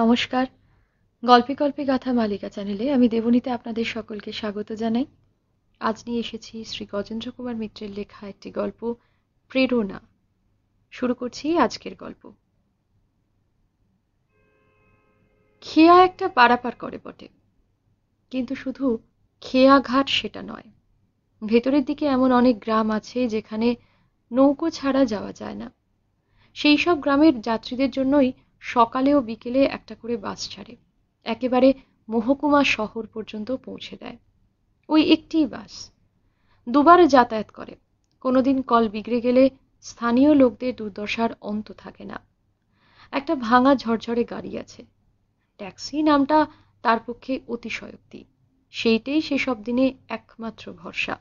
নমস্কার গল্পে গল্পে গাথা মালিকা চ্যানেলে আমি দেবনীতে আপনাদের সকলকে স্বাগত জানাই আজ নিয়ে এসেছি শ্রী গজেন্দ্র কুমার মিত্রের লেখা একটি গল্প প্রেরণা শুরু করছি আজকের গল্প খেয়া একটা পারাপার করে বটে কিন্তু শুধু খেয়াঘাট সেটা নয় ভেতরের দিকে এমন অনেক গ্রাম আছে যেখানে নৌকো ছাড়া যাওয়া যায় না সেই সব গ্রামের যাত্রীদের জন্যই সকালে ও বিকেলে একটা করে বাস ছাড়ে একেবারে মহকুমা শহর পর্যন্ত পৌঁছে দেয় ওই একটি বাস দুবার যাতায়াত করে কোনোদিন কল বিগড়ে গেলে স্থানীয় লোকদের দুর্দশার অন্ত থাকে না একটা ভাঙা ঝরঝরে গাড়ি আছে ট্যাক্সি নামটা তার পক্ষে অতিশয়োক্তি সেইটাই সেসব দিনে একমাত্র ভরসা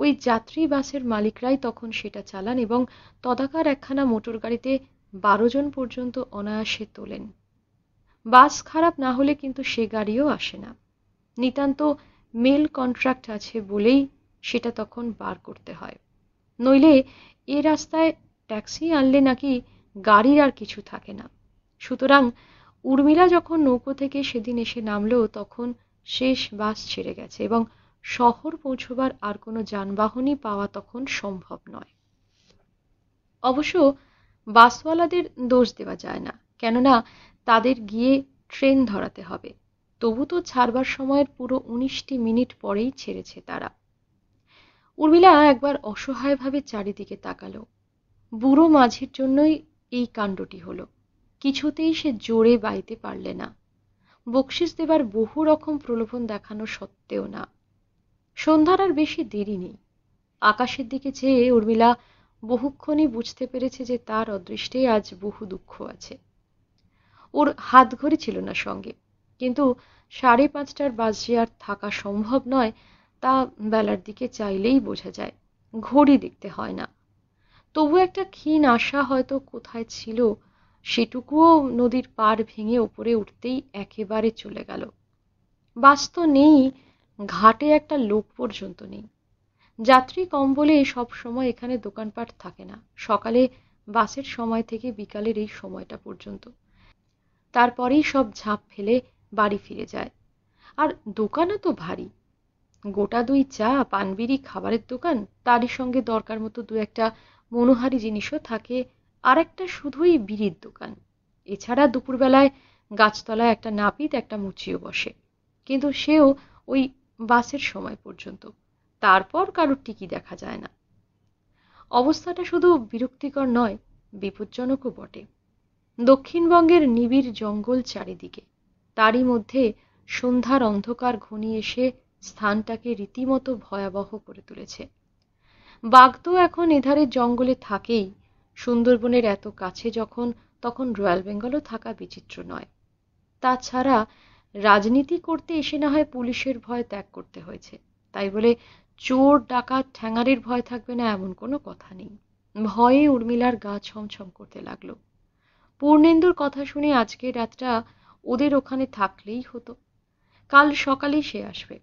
ওই যাত্রী বাসের মালিকরাই তখন সেটা চালান এবং তদাকার একখানা মোটর গাড়িতে বারো জন পর্যন্ত অনায়াসে তোলেন বাস খারাপ না হলে কিন্তু সে গাড়িও আসে না নিতান্ত মেল কন্ট্রাক্ট আছে বলেই সেটা তখন বার করতে হয় নইলে এ রাস্তায় ট্যাক্সি আনলে নাকি গাড়ির আর কিছু থাকে না সুতরাং উর্মিলা যখন নৌকো থেকে সেদিন এসে নামলো তখন শেষ বাস ছেড়ে গেছে এবং শহর পৌঁছবার আর কোনো যানবাহনই পাওয়া তখন সম্ভব নয় অবশ্য বাসওয়ালাদের দোষ দেওয়া যায় না কেননা তাদের গিয়ে ট্রেন ধরাতে হবে তবু তো ছাড়বার সময়ের পুরো উনিশটি মিনিট পরেই ছেড়েছে তারা উর্মিলা একবার অসহায়ভাবে চারিদিকে তাকালো বুড়ো মাঝির জন্যই এই কাণ্ডটি হলো কিছুতেই সে জোরে বাইতে পারলে না বকশিস দেবার বহু রকম প্রলোভন দেখানো সত্ত্বেও না সন্ধ্যার আর বেশি দেরি নেই আকাশের দিকে চেয়ে উর্মিলা বহুক্ষণই বুঝতে পেরেছে যে তার অদৃষ্টে আজ বহু দুঃখ আছে ওর হাত ঘড়ি ছিল না সঙ্গে কিন্তু সাড়ে পাঁচটার বাজে আর থাকা সম্ভব নয় তা বেলার দিকে চাইলেই বোঝা যায় ঘড়ি দেখতে হয় না তবু একটা ক্ষীণ আশা হয়তো কোথায় ছিল সেটুকুও নদীর পাড় ভেঙে ওপরে উঠতেই একেবারে চলে গেল বাস তো নেই ঘাটে একটা লোক পর্যন্ত নেই যাত্রী কম বলে সব সময় এখানে দোকানপাট থাকে না সকালে বাসের সময় থেকে বিকালের এই সময়টা পর্যন্ত তারপরেই সব ঝাঁপ ফেলে বাড়ি ফিরে যায় আর দোকানও তো ভারী গোটা দুই চা পানবিড়ি খাবারের দোকান তারই সঙ্গে দরকার মতো দু একটা মনোহারি জিনিসও থাকে আর একটা শুধুই বিড়ির দোকান এছাড়া দুপুরবেলায় গাছতলায় একটা নাপিত একটা মুচিও বসে কিন্তু সেও ওই বাসের সময় পর্যন্ত তারপর কারোর টিকি দেখা যায় না অবস্থাটা শুধু বিরক্তিকর নয় বিপজ্জনকও বটে দক্ষিণবঙ্গের নিবিড় জঙ্গল চারিদিকে তারই মধ্যে সন্ধ্যার অন্ধকার ঘনিয়ে এসে স্থানটাকে রীতিমতো ভয়াবহ করে তুলেছে বাঘ তো এখন এধারের জঙ্গলে থাকেই সুন্দরবনের এত কাছে যখন তখন রয়্যাল বেঙ্গলও থাকা বিচিত্র নয় তাছাড়া রাজনীতি করতে এসে না হয় পুলিশের ভয় ত্যাগ করতে হয়েছে তাই বলে চোর ডাকাত ঠ্যাঙারির ভয় থাকবে না এমন কোনো কথা নেই ভয়ে উর্মিলার গা ছমছম করতে লাগলো পূর্ণেন্দুর কথা শুনে আজকে রাতটা ওদের ওখানে থাকলেই হতো কাল সকালেই সে আসবে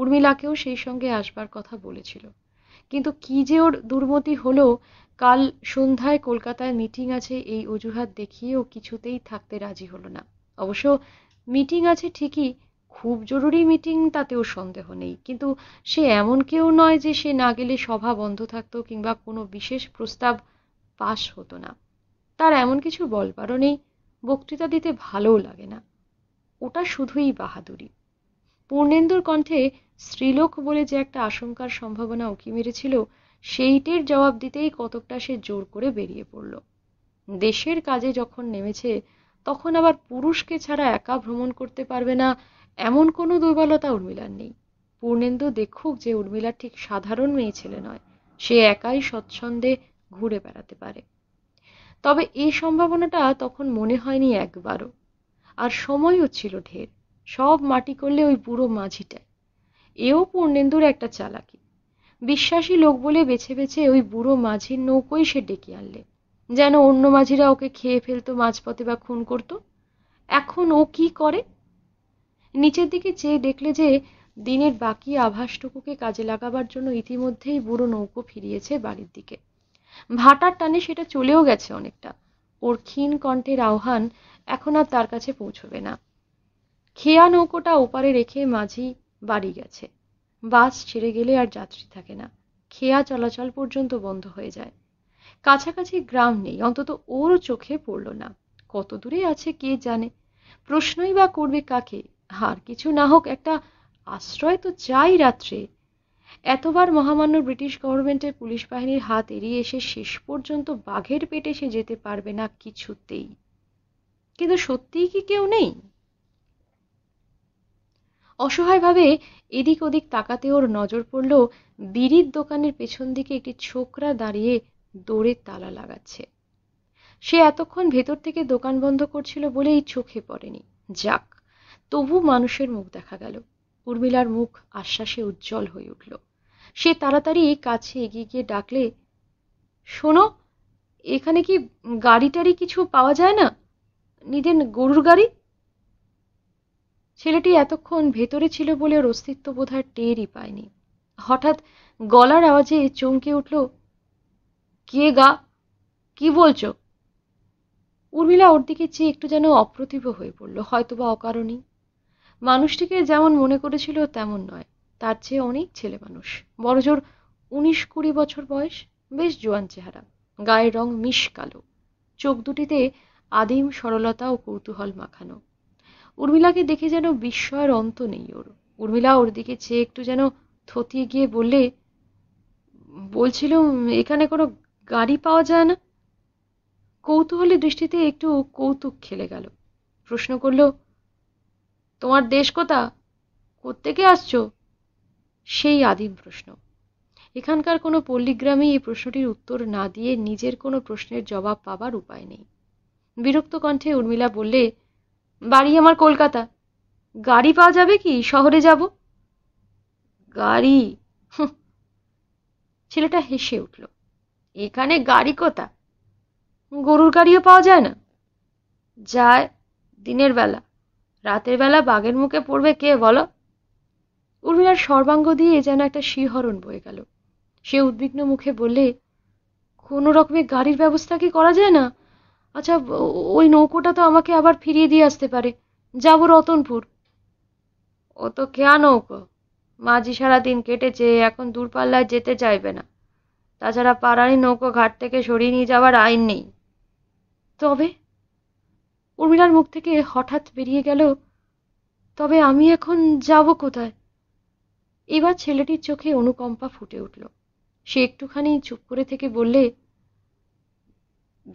উর্মিলাকেও সেই সঙ্গে আসবার কথা বলেছিল কিন্তু কি যে ওর দুর্মতি হলো কাল সন্ধ্যায় কলকাতায় মিটিং আছে এই অজুহাত দেখিয়েও কিছুতেই থাকতে রাজি হলো না অবশ্য মিটিং আছে ঠিকই খুব জরুরি মিটিং তাতেও সন্দেহ নেই কিন্তু সে এমন কেউ নয় যে সে না গেলে সভা বন্ধ থাকতো কিংবা কোনো বিশেষ প্রস্তাব পাশ হতো না তার এমন কিছু বলবারও নেই বক্তৃতা দিতে ভালোও লাগে না ওটা শুধুই বাহাদুরি পূর্ণেন্দুর কণ্ঠে স্ত্রীলোক বলে যে একটা আশঙ্কার সম্ভাবনা উকি মেরেছিল সেইটের জবাব দিতেই কতকটা সে জোর করে বেরিয়ে পড়ল দেশের কাজে যখন নেমেছে তখন আবার পুরুষকে ছাড়া একা ভ্রমণ করতে পারবে না এমন কোনো দুর্বলতা উর্মিলার নেই পূর্ণেন্দু দেখুক যে উর্মিলা ঠিক সাধারণ মেয়ে ছেলে নয় সে একাই স্বচ্ছন্দে ঘুরে বেড়াতে পারে তবে এই সম্ভাবনাটা তখন মনে হয়নি একবারও আর সময়ও ছিল ঢের সব মাটি করলে ওই বুড়ো মাঝিটায় এও পূর্ণেন্দুর একটা চালাকি বিশ্বাসী লোক বলে বেছে বেছে ওই বুড়ো মাঝির নৌকোই সে ডেকে আনলে যেন অন্য মাঝিরা ওকে খেয়ে ফেলতো মাঝপথে বা খুন করত এখন ও কি করে নিচের দিকে চেয়ে দেখলে যে দিনের বাকি আভাসটুকুকে কাজে লাগাবার জন্য ইতিমধ্যেই বুড়ো নৌকো ফিরিয়েছে বাড়ির দিকে ভাটার টানে সেটা চলেও গেছে অনেকটা ওর ক্ষীণ কণ্ঠের আহ্বান এখন আর তার কাছে পৌঁছবে না খেয়া নৌকোটা ওপারে রেখে মাঝি বাড়ি গেছে বাস ছেড়ে গেলে আর যাত্রী থাকে না খেয়া চলাচল পর্যন্ত বন্ধ হয়ে যায় কাছাকাছি গ্রাম নেই অন্তত ওর চোখে পড়ল না কত দূরে আছে কে জানে প্রশ্নই বা করবে কাকে আর কিছু না হোক একটা আশ্রয় তো চাই রাত্রে এতবার মহামান্য ব্রিটিশ গভর্নমেন্টের পুলিশ বাহিনীর হাত এড়িয়ে এসে শেষ পর্যন্ত বাঘের পেটে সে যেতে পারবে না কিছুতেই কিন্তু সত্যিই কি কেউ নেই অসহায়ভাবে এদিক ওদিক তাকাতে ওর নজর পড়ল বিড়ির দোকানের পেছন দিকে একটি ছোকরা দাঁড়িয়ে দৌড়ে তালা লাগাচ্ছে সে এতক্ষণ ভেতর থেকে দোকান বন্ধ করছিল বলেই চোখে পড়েনি যাক তবু মানুষের মুখ দেখা গেল উর্মিলার মুখ আশ্বাসে উজ্জ্বল হয়ে উঠল সে তাড়াতাড়ি কাছে এগিয়ে গিয়ে ডাকলে শোনো এখানে কি গাড়ি টাড়ি কিছু পাওয়া যায় না নিদেন গরুর গাড়ি ছেলেটি এতক্ষণ ভেতরে ছিল বলে ওর অস্তিত্ব বোধহয় টেরই পায়নি হঠাৎ গলার আওয়াজে চমকে উঠল কে গা কি বলছো উর্মিলা ওর দিকে চেয়ে একটু যেন অপ্রতিভ হয়ে পড়ল হয়তোবা অকারণেই মানুষটিকে যেমন মনে করেছিল তেমন নয় তার চেয়ে অনেক ছেলে মানুষ বড়জোর উনিশ কুড়ি বছর বয়স বেশ জোয়ান চেহারা গায়ের রং মিশ কালো চোখ দুটিতে আদিম সরলতা ও কৌতূহল মাখানো উর্মিলাকে দেখে যেন বিস্ময়ের অন্ত নেই ওর উর্মিলা ওর দিকে চেয়ে একটু যেন থতিয়ে গিয়ে বললে বলছিল এখানে কোনো গাড়ি পাওয়া যায় না কৌতূহলী দৃষ্টিতে একটু কৌতুক খেলে গেল প্রশ্ন করল তোমার দেশ কোথা কোত্থেকে আসছ সেই আদিম প্রশ্ন এখানকার কোনো পল্লীগ্রামে এই প্রশ্নটির উত্তর না দিয়ে নিজের কোনো প্রশ্নের জবাব পাবার উপায় নেই বিরক্ত কণ্ঠে উর্মিলা বললে বাড়ি আমার কলকাতা গাড়ি পাওয়া যাবে কি শহরে যাব গাড়ি ছেলেটা হেসে উঠল এখানে গাড়ি কোথা গরুর গাড়িও পাওয়া যায় না যায় দিনের বেলা রাতের বেলা বাঘের মুখে পড়বে কে বলো উর্মিলার সর্বাঙ্গ দিয়ে যেন একটা শিহরণ বয়ে গেল সে উদ্বিগ্ন মুখে বললে কোনো রকমের গাড়ির ব্যবস্থা কি করা যায় না আচ্ছা ওই নৌকোটা তো আমাকে আবার ফিরিয়ে দিয়ে আসতে পারে যাব রতনপুর ও তো কেয়া নৌকো মাঝি সারাদিন কেটেছে এখন দূরপাল্লায় যেতে চাইবে না তাছাড়া পাড়ারই নৌকো ঘাট থেকে সরিয়ে নিয়ে যাওয়ার আইন নেই তবে উর্মিলার মুখ থেকে হঠাৎ বেরিয়ে গেল তবে আমি এখন যাব কোথায় এবার ছেলেটির চোখে অনুকম্পা ফুটে উঠল সে একটুখানি চুপ করে থেকে বললে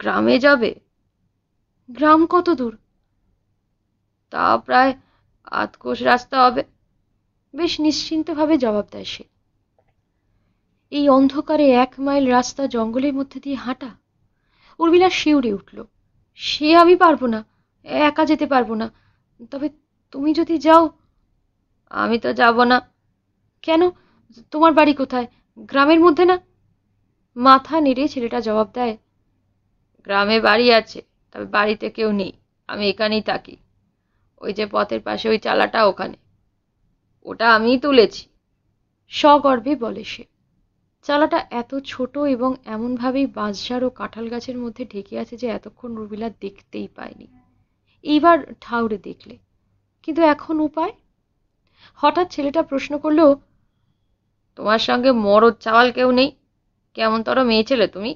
গ্রামে যাবে গ্রাম কত দূর তা প্রায় আতকোষ রাস্তা হবে বেশ নিশ্চিন্তভাবে জবাব দেয় সে এই অন্ধকারে এক মাইল রাস্তা জঙ্গলের মধ্যে দিয়ে হাঁটা উর্মিলা শিউরে উঠল সে আমি পারবো না একা যেতে পারবো না তবে তুমি যদি যাও আমি তো যাব না কেন তোমার বাড়ি কোথায় গ্রামের মধ্যে না মাথা নেড়ে ছেলেটা জবাব দেয় গ্রামে বাড়ি আছে তবে বাড়িতে কেউ নেই আমি এখানেই থাকি ওই যে পথের পাশে ওই চালাটা ওখানে ওটা আমিই তুলেছি সগর্বে বলে সে চালাটা এত ছোট এবং এমনভাবেই বাঁশঝাড় ও কাঁঠাল গাছের মধ্যে ঢেকে আছে যে এতক্ষণ রুবিলা দেখতেই পায়নি এইবার ঠাউরে দেখলে কিন্তু এখন উপায় হঠাৎ ছেলেটা প্রশ্ন করল তোমার সঙ্গে মরদ চাওয়াল কেউ নেই কেমন তর মেয়ে ছেলে তুমি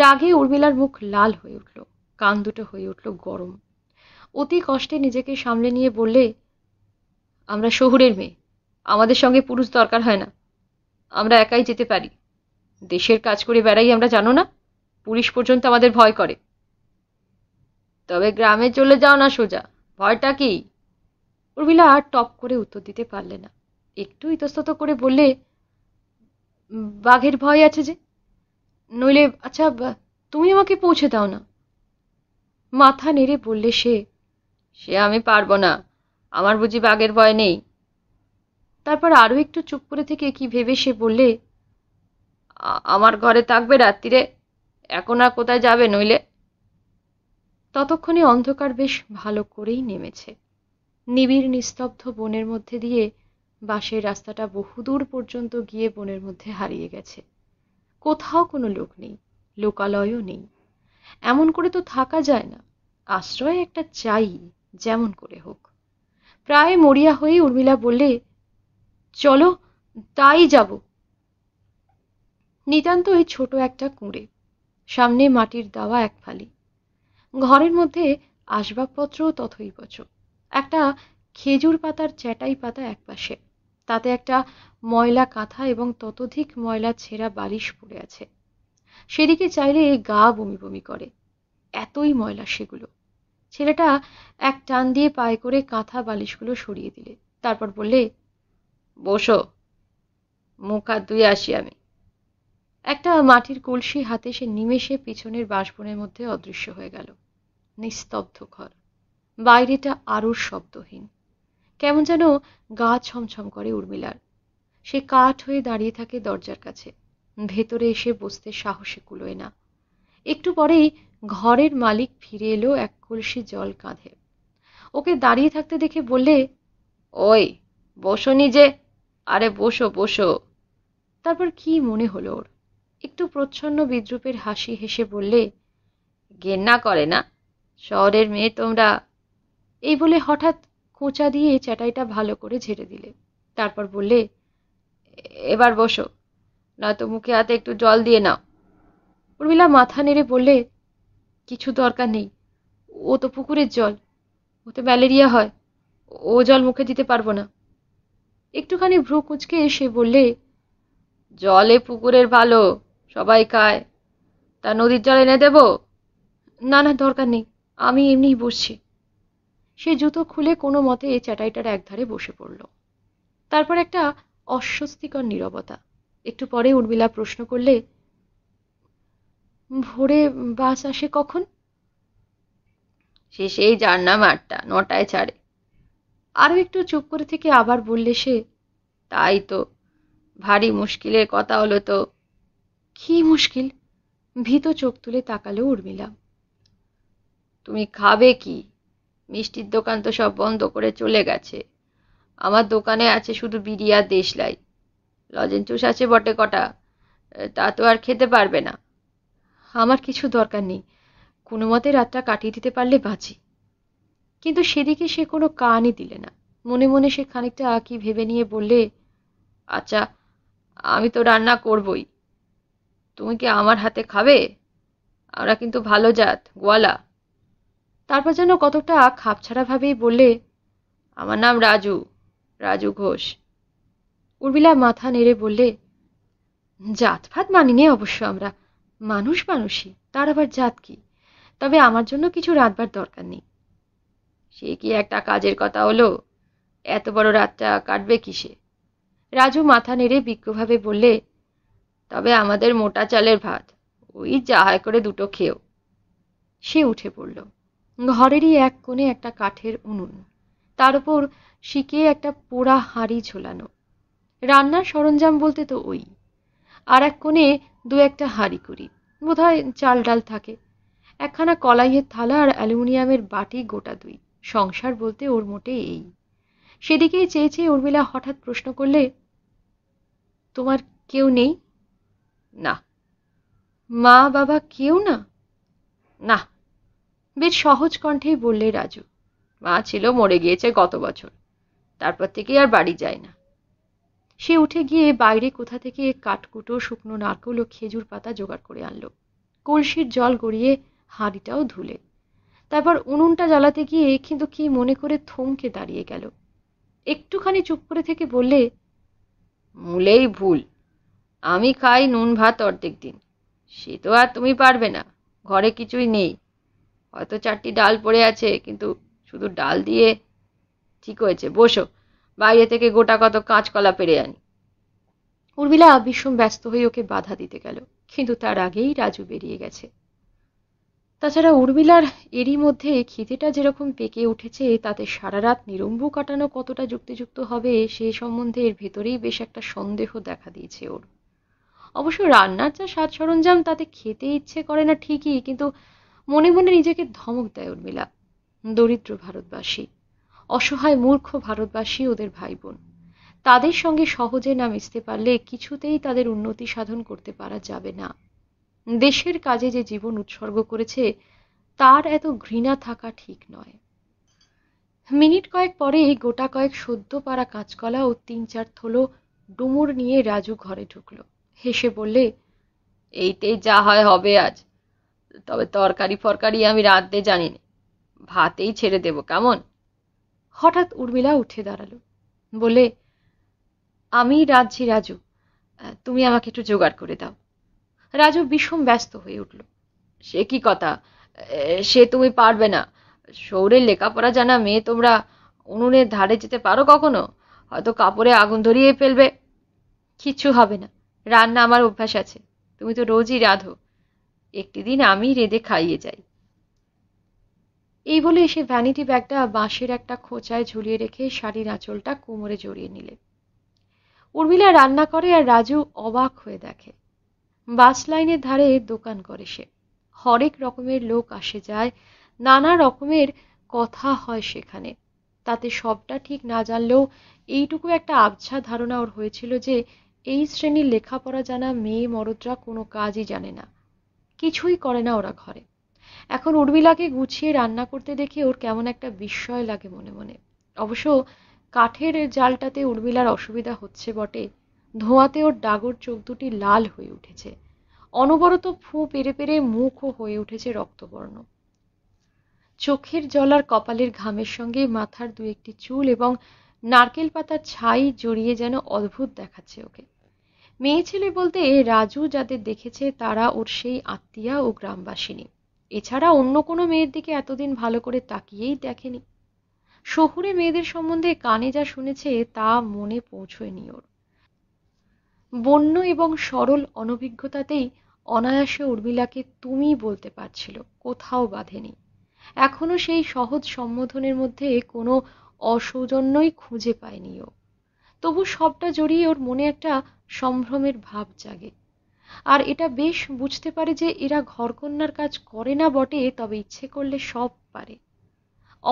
রাগে উর্মিলার মুখ লাল হয়ে উঠল কান দুটো হয়ে উঠল গরম অতি কষ্টে নিজেকে সামলে নিয়ে বললে আমরা শহুরের মেয়ে আমাদের সঙ্গে পুরুষ দরকার হয় না আমরা একাই যেতে পারি দেশের কাজ করে বেড়াই আমরা জানো না পুলিশ পর্যন্ত আমাদের ভয় করে তবে গ্রামে চলে যাও না সোজা ভয়টা কি উর্মিলা আর টপ করে উত্তর দিতে পারলে না একটু ইতস্তত করে বললে বাঘের ভয় আছে যে নইলে আচ্ছা তুমি আমাকে পৌঁছে দাও না মাথা নেড়ে বললে সে সে আমি পারবো না আমার বুঝি বাঘের ভয় নেই তারপর আরও একটু চুপ করে থেকে কি ভেবে সে বললে আমার ঘরে থাকবে রাত্রিরে এখন আর কোথায় যাবে নইলে ততক্ষণে অন্ধকার বেশ ভালো করেই নেমেছে নিবিড় নিস্তব্ধ বনের মধ্যে দিয়ে বাসের রাস্তাটা বহুদূর পর্যন্ত গিয়ে বনের মধ্যে হারিয়ে গেছে কোথাও কোনো লোক নেই লোকালয়ও নেই এমন করে তো থাকা যায় না আশ্রয় একটা চাই যেমন করে হোক প্রায় মরিয়া হয়ে উর্মিলা বললে চলো তাই যাব নিতান্ত এই ছোট একটা কুঁড়ে সামনে মাটির দাওয়া এক ফালি ঘরের মধ্যে আসবাবপত্র তথৈবচ একটা খেজুর পাতার চ্যাটাই পাতা একপাশে তাতে একটা ময়লা কাঁথা এবং ততোধিক ময়লা ছেঁড়া বালিশ পড়ে আছে সেদিকে চাইলে গা বমি বমি করে এতই ময়লা সেগুলো ছেলেটা এক টান দিয়ে পায়ে করে কাঁথা বালিশগুলো সরিয়ে দিলে তারপর বললে বসো মুখ হাত ধুয়ে আসি আমি একটা মাটির কলসি হাতে সে নিমেষে পিছনের বাঁশবনের মধ্যে অদৃশ্য হয়ে গেল নিস্তব্ধ ঘর বাইরেটা আরও শব্দহীন কেমন যেন গা ছমছম করে উর্মিলার সে কাঠ হয়ে দাঁড়িয়ে থাকে দরজার কাছে ভেতরে এসে বসতে সাহসে কুলোয় না একটু পরেই ঘরের মালিক ফিরে এলো এক কলসি জল কাঁধে ওকে দাঁড়িয়ে থাকতে দেখে বললে ওই বসো নিজে আরে বসো বসো তারপর কি মনে হলো ওর একটু প্রচ্ছন্ন বিদ্রুপের হাসি হেসে বললে ঘেন্না করে না শহরের মেয়ে তোমরা এই বলে হঠাৎ খোঁচা দিয়ে চ্যাটাইটা ভালো করে ঝেড়ে দিলে তারপর বললে এবার বসো নয়তো মুখে হাতে একটু জল দিয়ে নাও উর্মিলা মাথা নেড়ে বললে কিছু দরকার নেই ও তো পুকুরের জল ও তো ম্যালেরিয়া হয় ও জল মুখে দিতে পারবো না একটুখানি ভ্রু কুচকে এসে বললে জলে পুকুরের ভালো সবাই খায় তা নদীর জল এনে দেব না না দরকার নেই আমি এমনিই বসছি সে জুতো খুলে কোনো মতে চ্যাটাইটার একধারে বসে পড়ল তারপর একটা অস্বস্তিকর নিরবতা একটু পরে উর্মিলা প্রশ্ন করলে ভোরে বাস আসে কখন সে সেই যার নাম আটটা নটায় ছাড়ে আরও একটু চুপ করে থেকে আবার বললে সে তাই তো ভারী মুশকিলের কথা হলো তো কি মুশকিল ভীত চোখ তুলে তাকালো উর্মিলা তুমি খাবে কি মিষ্টির দোকান তো সব বন্ধ করে চলে গেছে আমার দোকানে আছে শুধু বিড়ি আর দেশলাই লজেন চুষ আছে বটে কটা তা তো আর খেতে পারবে না আমার কিছু দরকার নেই কোনো মতে রাতটা কাটিয়ে দিতে পারলে বাঁচি কিন্তু সেদিকে সে কোনো কানই দিলে না মনে মনে সে খানিকটা আঁকি ভেবে নিয়ে বললে আচ্ছা আমি তো রান্না করবই তুমি কি আমার হাতে খাবে আমরা কিন্তু ভালো জাত গোয়ালা তারপর যেন কতকটা খাপছাড়াভাবেই বললে আমার নাম রাজু রাজু ঘোষ উর্মিলা মাথা নেড়ে বললে জাতভাত মানি নে অবশ্য আমরা মানুষ মানুষই তার আবার জাত কি তবে আমার জন্য কিছু রাঁধবার দরকার নেই সে কি একটা কাজের কথা হলো এত বড় রাতটা কাটবে কিসে রাজু মাথা নেড়ে বিজ্ঞভাবে বললে তবে আমাদের মোটা চালের ভাত ওই যাহায় করে দুটো খেয়েও সে উঠে পড়ল ঘরেরই এক কোণে একটা কাঠের উনুন তার ওপর শিকে একটা পোড়া হাঁড়ি ঝোলানো রান্নার সরঞ্জাম বলতে তো ওই আর এক কোণে দু একটা হাঁড়ি করি বোধহয় চাল ডাল থাকে একখানা কলাইয়ের থালা আর অ্যালুমিনিয়ামের বাটি গোটা দুই সংসার বলতে ওর মোটে এই সেদিকেই চেয়ে চেয়ে উর্মিলা হঠাৎ প্রশ্ন করলে তোমার কেউ নেই না মা বাবা কেউ না না বেশ সহজ কণ্ঠেই বললে রাজু মা ছিল মরে গিয়েছে গত বছর তারপর থেকে আর বাড়ি যায় না সে উঠে গিয়ে বাইরে কোথা থেকে কাঠকুটো শুকনো নারকল ও খেজুর পাতা জোগাড় করে আনলো কলসির জল গড়িয়ে হাঁড়িটাও ধুলে তারপর উনুনটা জ্বালাতে গিয়ে কিন্তু কি মনে করে থমকে দাঁড়িয়ে গেল একটুখানি চুপ করে থেকে বললে মূলেই ভুল আমি খাই নুন ভাত অর্ধেক দিন সে তো আর তুমি পারবে না ঘরে কিছুই নেই হয়তো চারটি ডাল পড়ে আছে কিন্তু শুধু ডাল দিয়ে ঠিক হয়েছে বসো বাইরে থেকে গোটা কত কাঁচকলা পেরে আনি উর্মিলা ভীষণ ব্যস্ত হয়ে ওকে বাধা দিতে গেল কিন্তু তার আগেই রাজু বেরিয়ে গেছে তাছাড়া উর্মিলার এরই মধ্যে খিদেটা যেরকম পেকে উঠেছে তাতে সারা রাত নিরম্বু কাটানো কতটা যুক্তিযুক্ত হবে সে সম্বন্ধে এর ভেতরেই বেশ একটা সন্দেহ দেখা দিয়েছে ওর অবশ্য রান্নার যা সাজ সরঞ্জাম তাতে খেতে ইচ্ছে করে না ঠিকই কিন্তু মনে মনে নিজেকে ধমক দেয় উর্মিলা দরিদ্র ভারতবাসী অসহায় মূর্খ ভারতবাসী ওদের ভাই বোন তাদের সঙ্গে সহজে না মিশতে পারলে কিছুতেই তাদের উন্নতি সাধন করতে পারা যাবে না দেশের কাজে যে জীবন উৎসর্গ করেছে তার এত ঘৃণা থাকা ঠিক নয় মিনিট কয়েক পরেই গোটা কয়েক সদ্য পাড়া কাঁচকলা ও তিন চার থলো ডুমুর নিয়ে রাজু ঘরে ঢুকলো হেসে বললে এইতেই যা হয় হবে আজ তবে তরকারি ফরকারি আমি রাঁধতে জানি না ভাতেই ছেড়ে দেব কেমন হঠাৎ উর্মিলা উঠে দাঁড়ালো বলে আমি রাজছি রাজু তুমি আমাকে একটু জোগাড় করে দাও রাজু ভীষণ ব্যস্ত হয়ে উঠল সে কি কথা সে তুমি পারবে না শৌরের লেখাপড়া জানা মেয়ে তোমরা উনুনের ধারে যেতে পারো কখনো হয়তো কাপড়ে আগুন ধরিয়ে ফেলবে কিচ্ছু হবে না রান্না আমার অভ্যাস আছে তুমি তো রোজই রাঁধো একটি দিন আমি রেঁধে খাইয়ে যাই এই বলে সে ভ্যানিটি ব্যাগটা বাঁশের একটা খোঁচায় ঝুলিয়ে রেখে শাড়ির আঁচলটা কোমরে জড়িয়ে নিলে উর্মিলা রান্না করে আর রাজু অবাক হয়ে দেখে বাস লাইনের ধারে দোকান করে সে হরেক রকমের লোক আসে যায় নানা রকমের কথা হয় সেখানে তাতে সবটা ঠিক না জানলেও এইটুকু একটা আবছা ধারণা ওর হয়েছিল যে এই শ্রেণীর লেখাপড়া জানা মেয়ে মরদরা কোনো কাজই জানে না কিছুই করে না ওরা ঘরে এখন উর্মিলাকে গুছিয়ে রান্না করতে দেখে ওর কেমন একটা বিস্ময় লাগে মনে মনে অবশ্য কাঠের জালটাতে উর্মিলার অসুবিধা হচ্ছে বটে ধোঁয়াতে ওর ডাগর চোখ দুটি লাল হয়ে উঠেছে অনবরত ফু পেরে পেরে মুখও হয়ে উঠেছে রক্তবর্ণ চোখের জল আর কপালের ঘামের সঙ্গে মাথার দু একটি চুল এবং নারকেল পাতার ছাই জড়িয়ে যেন অদ্ভুত দেখাচ্ছে ওকে মেয়ে ছেলে বলতে রাজু যাদের দেখেছে তারা ওর সেই আত্মীয়া ও গ্রামবাসিনী এছাড়া অন্য কোনো মেয়ের দিকে এতদিন ভালো করে তাকিয়েই দেখেনি শহুরে মেয়েদের সম্বন্ধে কানে যা শুনেছে তা মনে পৌঁছয়নি ওর বন্য এবং সরল অনভিজ্ঞতাতেই অনায়াসে উর্মিলাকে তুমি বলতে পারছিল কোথাও বাঁধেনি এখনও সেই সহজ সম্বোধনের মধ্যে কোনো অসৌজন্যই খুঁজে পায়নি ও তবু সবটা জড়িয়ে ওর মনে একটা সম্ভ্রমের ভাব জাগে আর এটা বেশ বুঝতে পারে যে এরা ঘরকন্যার কাজ করে না বটে তবে ইচ্ছে করলে সব পারে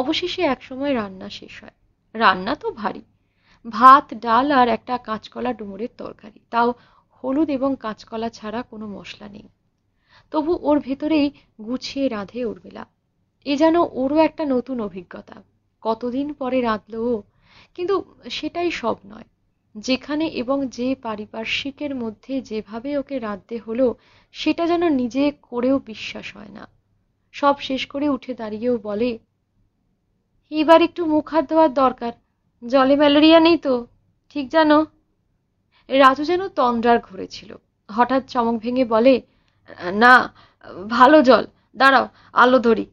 অবশেষে একসময় রান্না শেষ হয় রান্না তো ভারী ভাত ডাল আর একটা কাঁচকলা ডুমুরের তরকারি তাও হলুদ এবং কাঁচকলা ছাড়া কোনো মশলা নেই তবু ওর ভেতরেই গুছিয়ে রাঁধে উর্মিলা এ যেন ওরও একটা নতুন অভিজ্ঞতা কতদিন পরে রাঁধলো কিন্তু সেটাই সব নয় যেখানে এবং যে পারিপার্শ্বিকের মধ্যে যেভাবে ওকে রাঁধতে হলো সেটা যেন নিজে করেও বিশ্বাস হয় না সব শেষ করে উঠে দাঁড়িয়েও বলে এবার একটু মুখ হাত ধোয়ার দরকার জলে ম্যালেরিয়া নেই তো ঠিক জানো রাজু যেন তন্দ্রার ঘরে ছিল হঠাৎ চমক ভেঙে বলে না ভালো জল দাঁড়াও আলো ধরি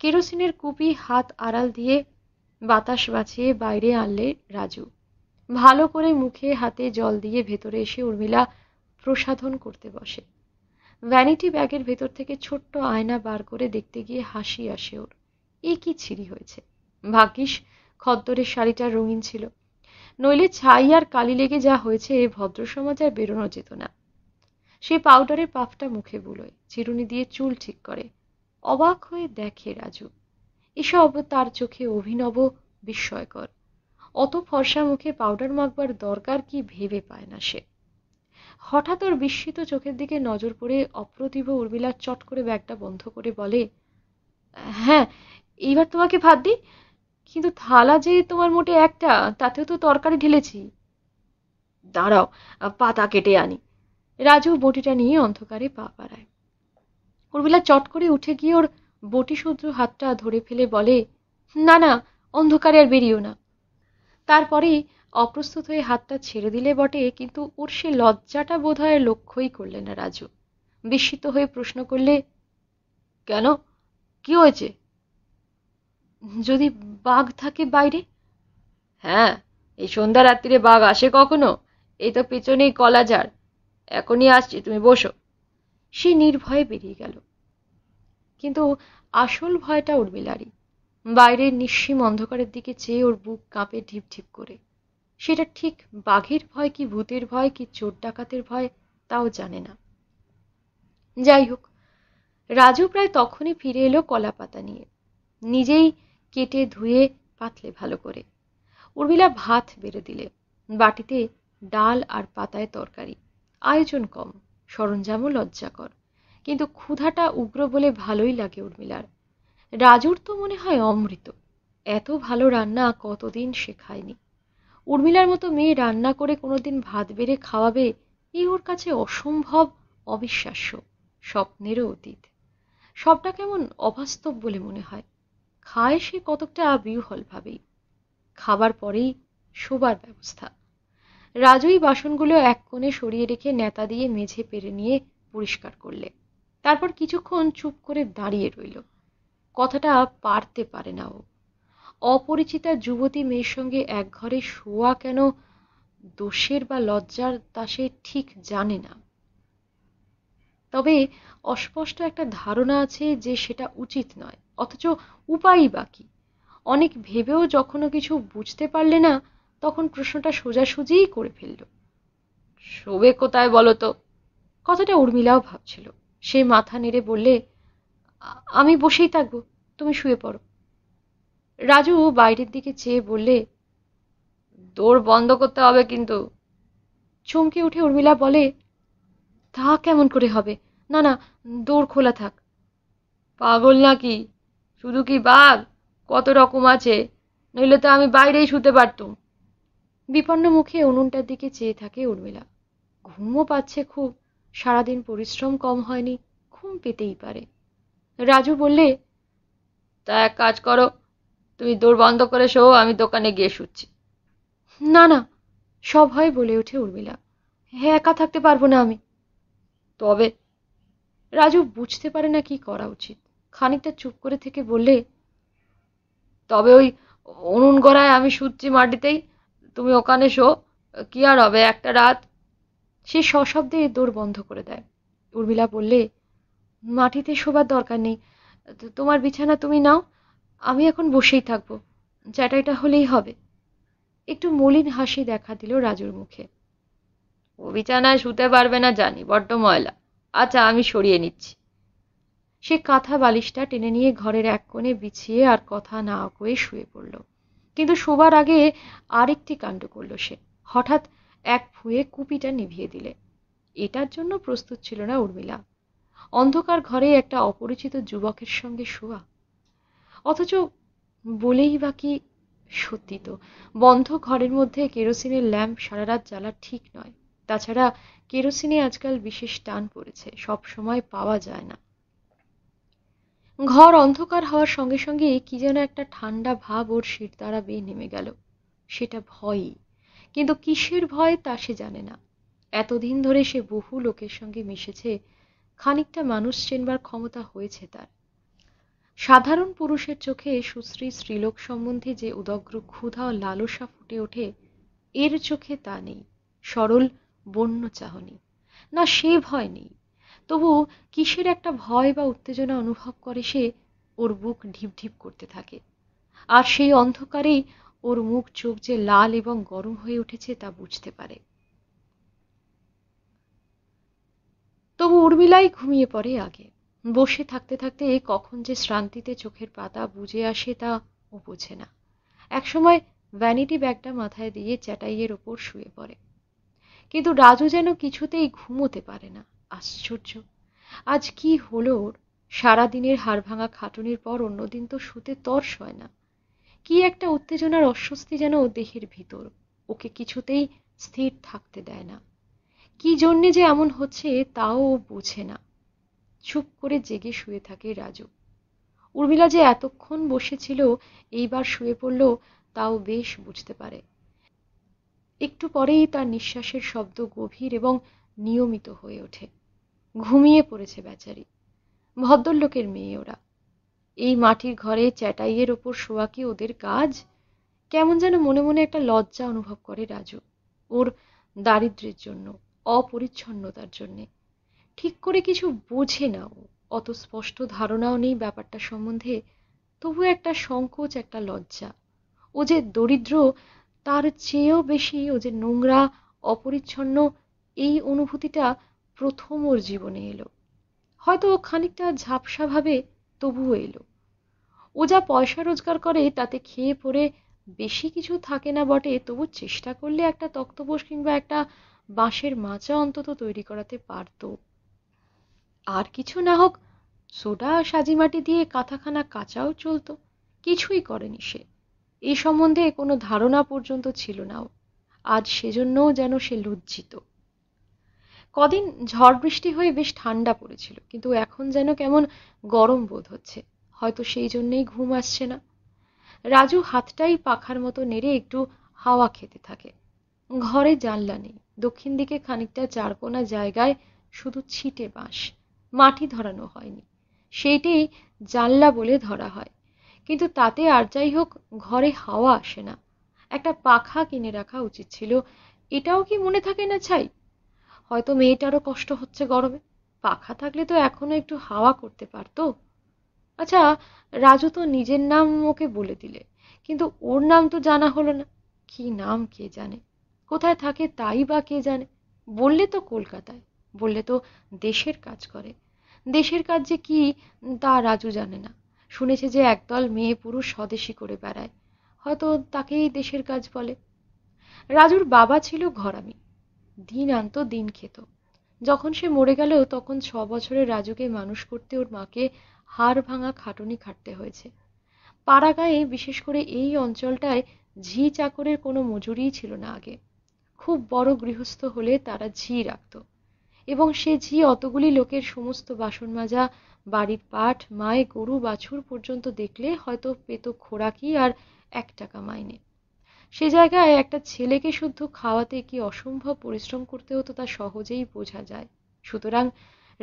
কেরোসিনের কুপি হাত আড়াল দিয়ে বাতাস বাঁচিয়ে বাইরে আনলে রাজু ভালো করে মুখে হাতে জল দিয়ে ভেতরে এসে উর্মিলা প্রসাধন করতে বসে ভ্যানিটি ব্যাগের ভেতর থেকে ছোট্ট আয়না বার করে দেখতে গিয়ে হাসি আসে ওর এ কি ছিঁড়ি হয়েছে ভাগ্যিস খদ্দরের শাড়িটা রঙিন ছিল নইলে ছাই আর কালি লেগে যা হয়েছে এ ভদ্র সমাজ আর বেরোনো যেত না সে পাউডারের পাফটা মুখে বুলোয় চিরুনি দিয়ে চুল ঠিক করে অবাক হয়ে দেখে রাজু এসব তার চোখে অভিনব বিস্ময়কর অত ফর্সা মুখে পাউডার মাখবার দরকার কি ভেবে পায় না সে হঠাৎ ওর বিস্মিত চোখের দিকে নজর পড়ে অপ্রতিভ উর্মিলা চট করে ব্যাগটা বন্ধ করে বলে হ্যাঁ এইবার তোমাকে ভাত দিই কিন্তু থালা যে তোমার মোটে একটা তাতেও তো তরকারি ঢেলেছি দাঁড়াও পাতা কেটে আনি রাজু বটিটা নিয়ে অন্ধকারে পা পাড়ায় উর্মিলা চট করে উঠে গিয়ে ওর বটি শুদ্ধ হাতটা ধরে ফেলে বলে না না অন্ধকারে আর বেরিও না তারপরে অপ্রস্তুত হয়ে হাতটা ছেড়ে দিলে বটে কিন্তু ওর সে লজ্জাটা বোধ হয় লক্ষ্যই করলে না রাজু বিস্মিত হয়ে প্রশ্ন করলে কেন কি হয়েছে যদি বাঘ থাকে বাইরে হ্যাঁ এই সন্ধ্যা রাত্রিরে বাঘ আসে কখনো এই তো পেছনেই কলাজার এখনই আসছি তুমি বসো সে নির্ভয়ে বেরিয়ে গেল কিন্তু আসল ভয়টা উর্মিলারই বাইরের নিঃসীম অন্ধকারের দিকে চেয়ে ওর বুক কাঁপে ঢিপ ঢিপ করে সেটা ঠিক বাঘের ভয় কি ভূতের ভয় কি চোর ডাকাতের ভয় তাও জানে না যাই হোক রাজু প্রায় তখনই ফিরে এলো কলা পাতা নিয়ে নিজেই কেটে ধুয়ে পাতলে ভালো করে উর্মিলা ভাত বেড়ে দিলে বাটিতে ডাল আর পাতায় তরকারি আয়োজন কম সরঞ্জামও লজ্জাকর কিন্তু ক্ষুধাটা উগ্র বলে ভালোই লাগে উর্মিলার রাজুর তো মনে হয় অমৃত এত ভালো রান্না কতদিন সে খায়নি উর্মিলার মতো মেয়ে রান্না করে কোনোদিন ভাত বেড়ে খাওয়াবে এই ওর কাছে অসম্ভব অবিশ্বাস্য স্বপ্নেরও অতীত সবটা কেমন অবাস্তব বলে মনে হয় খায় সে কতকটা ভাবেই খাবার পরেই শোবার ব্যবস্থা রাজুই বাসনগুলো এক কোণে সরিয়ে রেখে নেতা দিয়ে মেঝে পেরে নিয়ে পরিষ্কার করলে তারপর কিছুক্ষণ চুপ করে দাঁড়িয়ে রইল কথাটা পারতে পারে না ও অপরিচিতা যুবতী মেয়ের সঙ্গে এক ঘরে শোয়া কেন দোষের বা লজ্জার তা সে ঠিক জানে না তবে অস্পষ্ট একটা ধারণা আছে যে সেটা উচিত নয় অথচ উপায়ই বাকি অনেক ভেবেও যখনও কিছু বুঝতে পারলে না তখন প্রশ্নটা সোজাসুজিই করে ফেলল শোবে কোথায় বলো তো কথাটা উর্মিলাও ভাবছিল সে মাথা নেড়ে বললে আমি বসেই থাকবো তুমি শুয়ে পড়ো রাজু বাইরের দিকে চেয়ে বললে দৌড় বন্ধ করতে হবে কিন্তু চমকে উঠে উর্মিলা বলে তা কেমন করে হবে না না দৌড় খোলা থাক পাগল নাকি শুধু কি বাঘ কত রকম আছে নইলে তো আমি বাইরেই শুতে পারতুম বিপন্ন মুখে উনুনটার দিকে চেয়ে থাকে উর্মিলা ঘুমও পাচ্ছে খুব সারাদিন পরিশ্রম কম হয়নি ঘুম পেতেই পারে রাজু বললে তা এক কাজ করো তুমি দৌড় বন্ধ করে শো আমি দোকানে গিয়ে শুচ্ছি না না সব হয় বলে ওঠে উর্মিলা হ্যাঁ একা থাকতে পারবো না আমি তবে রাজু বুঝতে পারে না কি করা উচিত খানিকটা চুপ করে থেকে বললে তবে ওই অনুন গড়ায় আমি শুচ্ছি মাটিতেই তুমি ওখানে শো কি আর হবে একটা রাত সে সশব্দে দৌড় বন্ধ করে দেয় উর্মিলা বললে মাটিতে শোবার দরকার নেই তোমার বিছানা তুমি নাও আমি এখন বসেই থাকবো চ্যাটাইটা হলেই হবে একটু মলিন হাসি দেখা দিল রাজুর মুখে ও বিছানায় শুতে পারবে না জানি বড্ড ময়লা আচ্ছা আমি সরিয়ে নিচ্ছি সে কাঁথা বালিশটা টেনে নিয়ে ঘরের এক কোণে বিছিয়ে আর কথা না কয়ে শুয়ে পড়ল কিন্তু শোবার আগে আরেকটি কাণ্ড করল সে হঠাৎ এক ফুঁয়ে কুপিটা নিভিয়ে দিলে এটার জন্য প্রস্তুত ছিল না উর্মিলা অন্ধকার ঘরে একটা অপরিচিত যুবকের সঙ্গে শোয়া অথচ বলেই বাকি সত্যি তো বন্ধ ঘরের মধ্যে কেরোসিনের ল্যাম্প সারা রাত জ্বালা ঠিক নয় তাছাড়া কেরোসিনে আজকাল বিশেষ টান পড়েছে সব সময় পাওয়া যায় না ঘর অন্ধকার হওয়ার সঙ্গে সঙ্গে কি যেন একটা ঠান্ডা ভাব ওর শির দ্বারা বেয়ে নেমে গেল সেটা ভয়ই কিন্তু কিসের ভয় তা সে জানে না এতদিন ধরে সে বহু লোকের সঙ্গে মিশেছে খানিকটা মানুষ চেনবার ক্ষমতা হয়েছে তার সাধারণ পুরুষের চোখে সুশ্রী স্ত্রীলোক সম্বন্ধে যে উদগ্র ক্ষুধা ও লালসা ফুটে ওঠে এর চোখে তা নেই সরল বন্য চাহনি না সে ভয় নেই তবু কিসের একটা ভয় বা উত্তেজনা অনুভব করে সে ওর বুক ঢিপঢিপ করতে থাকে আর সেই অন্ধকারেই ওর মুখ চোখ যে লাল এবং গরম হয়ে উঠেছে তা বুঝতে পারে তবু উর্মিলাই ঘুমিয়ে পড়ে আগে বসে থাকতে থাকতে কখন যে শ্রান্তিতে চোখের পাতা বুঝে আসে তা ও বোঝে না একসময় ভ্যানিটি ব্যাগটা মাথায় দিয়ে চ্যাটাইয়ের ওপর শুয়ে পড়ে কিন্তু রাজু যেন কিছুতেই ঘুমোতে পারে না আশ্চর্য আজ কি হল ওর সারাদিনের হাড় ভাঙা খাটুনির পর অন্যদিন তো শুতে তর্স হয় না কি একটা উত্তেজনার অস্বস্তি যেন ও দেহের ভিতর ওকে কিছুতেই স্থির থাকতে দেয় না কি জন্যে যে এমন হচ্ছে তাও ও বোঝে না চুপ করে জেগে শুয়ে থাকে রাজু উর্মিলা যে এতক্ষণ বসেছিল এইবার শুয়ে পড়ল তাও বেশ বুঝতে পারে একটু পরেই তার নিঃশ্বাসের শব্দ গভীর এবং নিয়মিত হয়ে ওঠে ঘুমিয়ে পড়েছে বেচারি ভদ্রলোকের মেয়ে ওরা এই মাটির ঘরে চ্যাটাইয়ের ওপর শোয়া কি ওদের কাজ কেমন যেন মনে মনে একটা লজ্জা অনুভব করে রাজু ওর দারিদ্রের জন্য অপরিচ্ছন্নতার জন্যে ঠিক করে কিছু বোঝে না অত স্পষ্ট ধারণাও নেই ব্যাপারটা সম্বন্ধে তবু একটা সংকোচ একটা লজ্জা ও যে দরিদ্র তার চেয়েও বেশি ও যে নোংরা অপরিচ্ছন্ন এই অনুভূতিটা প্রথম ওর জীবনে এলো হয়তো খানিকটা ঝাপসাভাবে তবুও এলো ও যা পয়সা রোজগার করে তাতে খেয়ে পরে বেশি কিছু থাকে না বটে তবু চেষ্টা করলে একটা তক্তপোষ কিংবা একটা বাঁশের মাচা অন্তত তৈরি করাতে পারত আর কিছু না হোক সোডা সাজিমাটি দিয়ে কাঁথাখানা কাঁচাও চলত কিছুই করেনি সে এ সম্বন্ধে কোনো ধারণা পর্যন্ত ছিল নাও আজ সেজন্যও যেন সে লজ্জিত কদিন ঝড় বৃষ্টি হয়ে বেশ ঠান্ডা পড়েছিল কিন্তু এখন যেন কেমন গরম বোধ হচ্ছে হয়তো সেই জন্যেই ঘুম আসছে না রাজু হাতটাই পাখার মতো নেড়ে একটু হাওয়া খেতে থাকে ঘরে জানলা নেই দক্ষিণ দিকে খানিকটা চারকোনা জায়গায় শুধু ছিটে বাঁশ মাটি ধরানো হয়নি সেইটি জানলা বলে ধরা হয় কিন্তু তাতে আর যাই হোক ঘরে হাওয়া আসে না একটা পাখা কিনে রাখা উচিত ছিল এটাও কি মনে থাকে না ছাই হয়তো মেয়েটারও কষ্ট হচ্ছে গরমে পাখা থাকলে তো এখনো একটু হাওয়া করতে পারতো আচ্ছা রাজু তো নিজের নাম ওকে বলে দিলে কিন্তু ওর নাম তো জানা হলো না কি নাম কে জানে কোথায় থাকে তাই বা কে জানে বললে তো কলকাতায় বললে তো দেশের কাজ করে দেশের কাজ যে কি তা রাজু জানে না শুনেছে যে একদল মেয়ে পুরুষ স্বদেশি করে বেড়ায় হয়তো তাকেই দেশের কাজ বলে রাজুর বাবা ছিল ঘরামি দিন আনত দিন খেত যখন সে মরে গেল তখন ছ বছরে রাজুকে মানুষ করতে ওর মাকে হাড় ভাঙা খাটুনি খাটতে হয়েছে পাড়াগাঁয়ে বিশেষ করে এই অঞ্চলটায় ঝি চাকরের কোনো মজুরিই ছিল না আগে খুব বড় গৃহস্থ হলে তারা ঝি রাখত এবং সে ঝি অতগুলি লোকের সমস্ত বাসন মাজা বাড়ির পাঠ মায় গরু বাছুর পর্যন্ত দেখলে হয়তো পেত খোরাকি আর এক টাকা মাইনে সে জায়গায় একটা ছেলেকে শুদ্ধ খাওয়াতে কি অসম্ভব পরিশ্রম করতে হতো তা সহজেই বোঝা যায় সুতরাং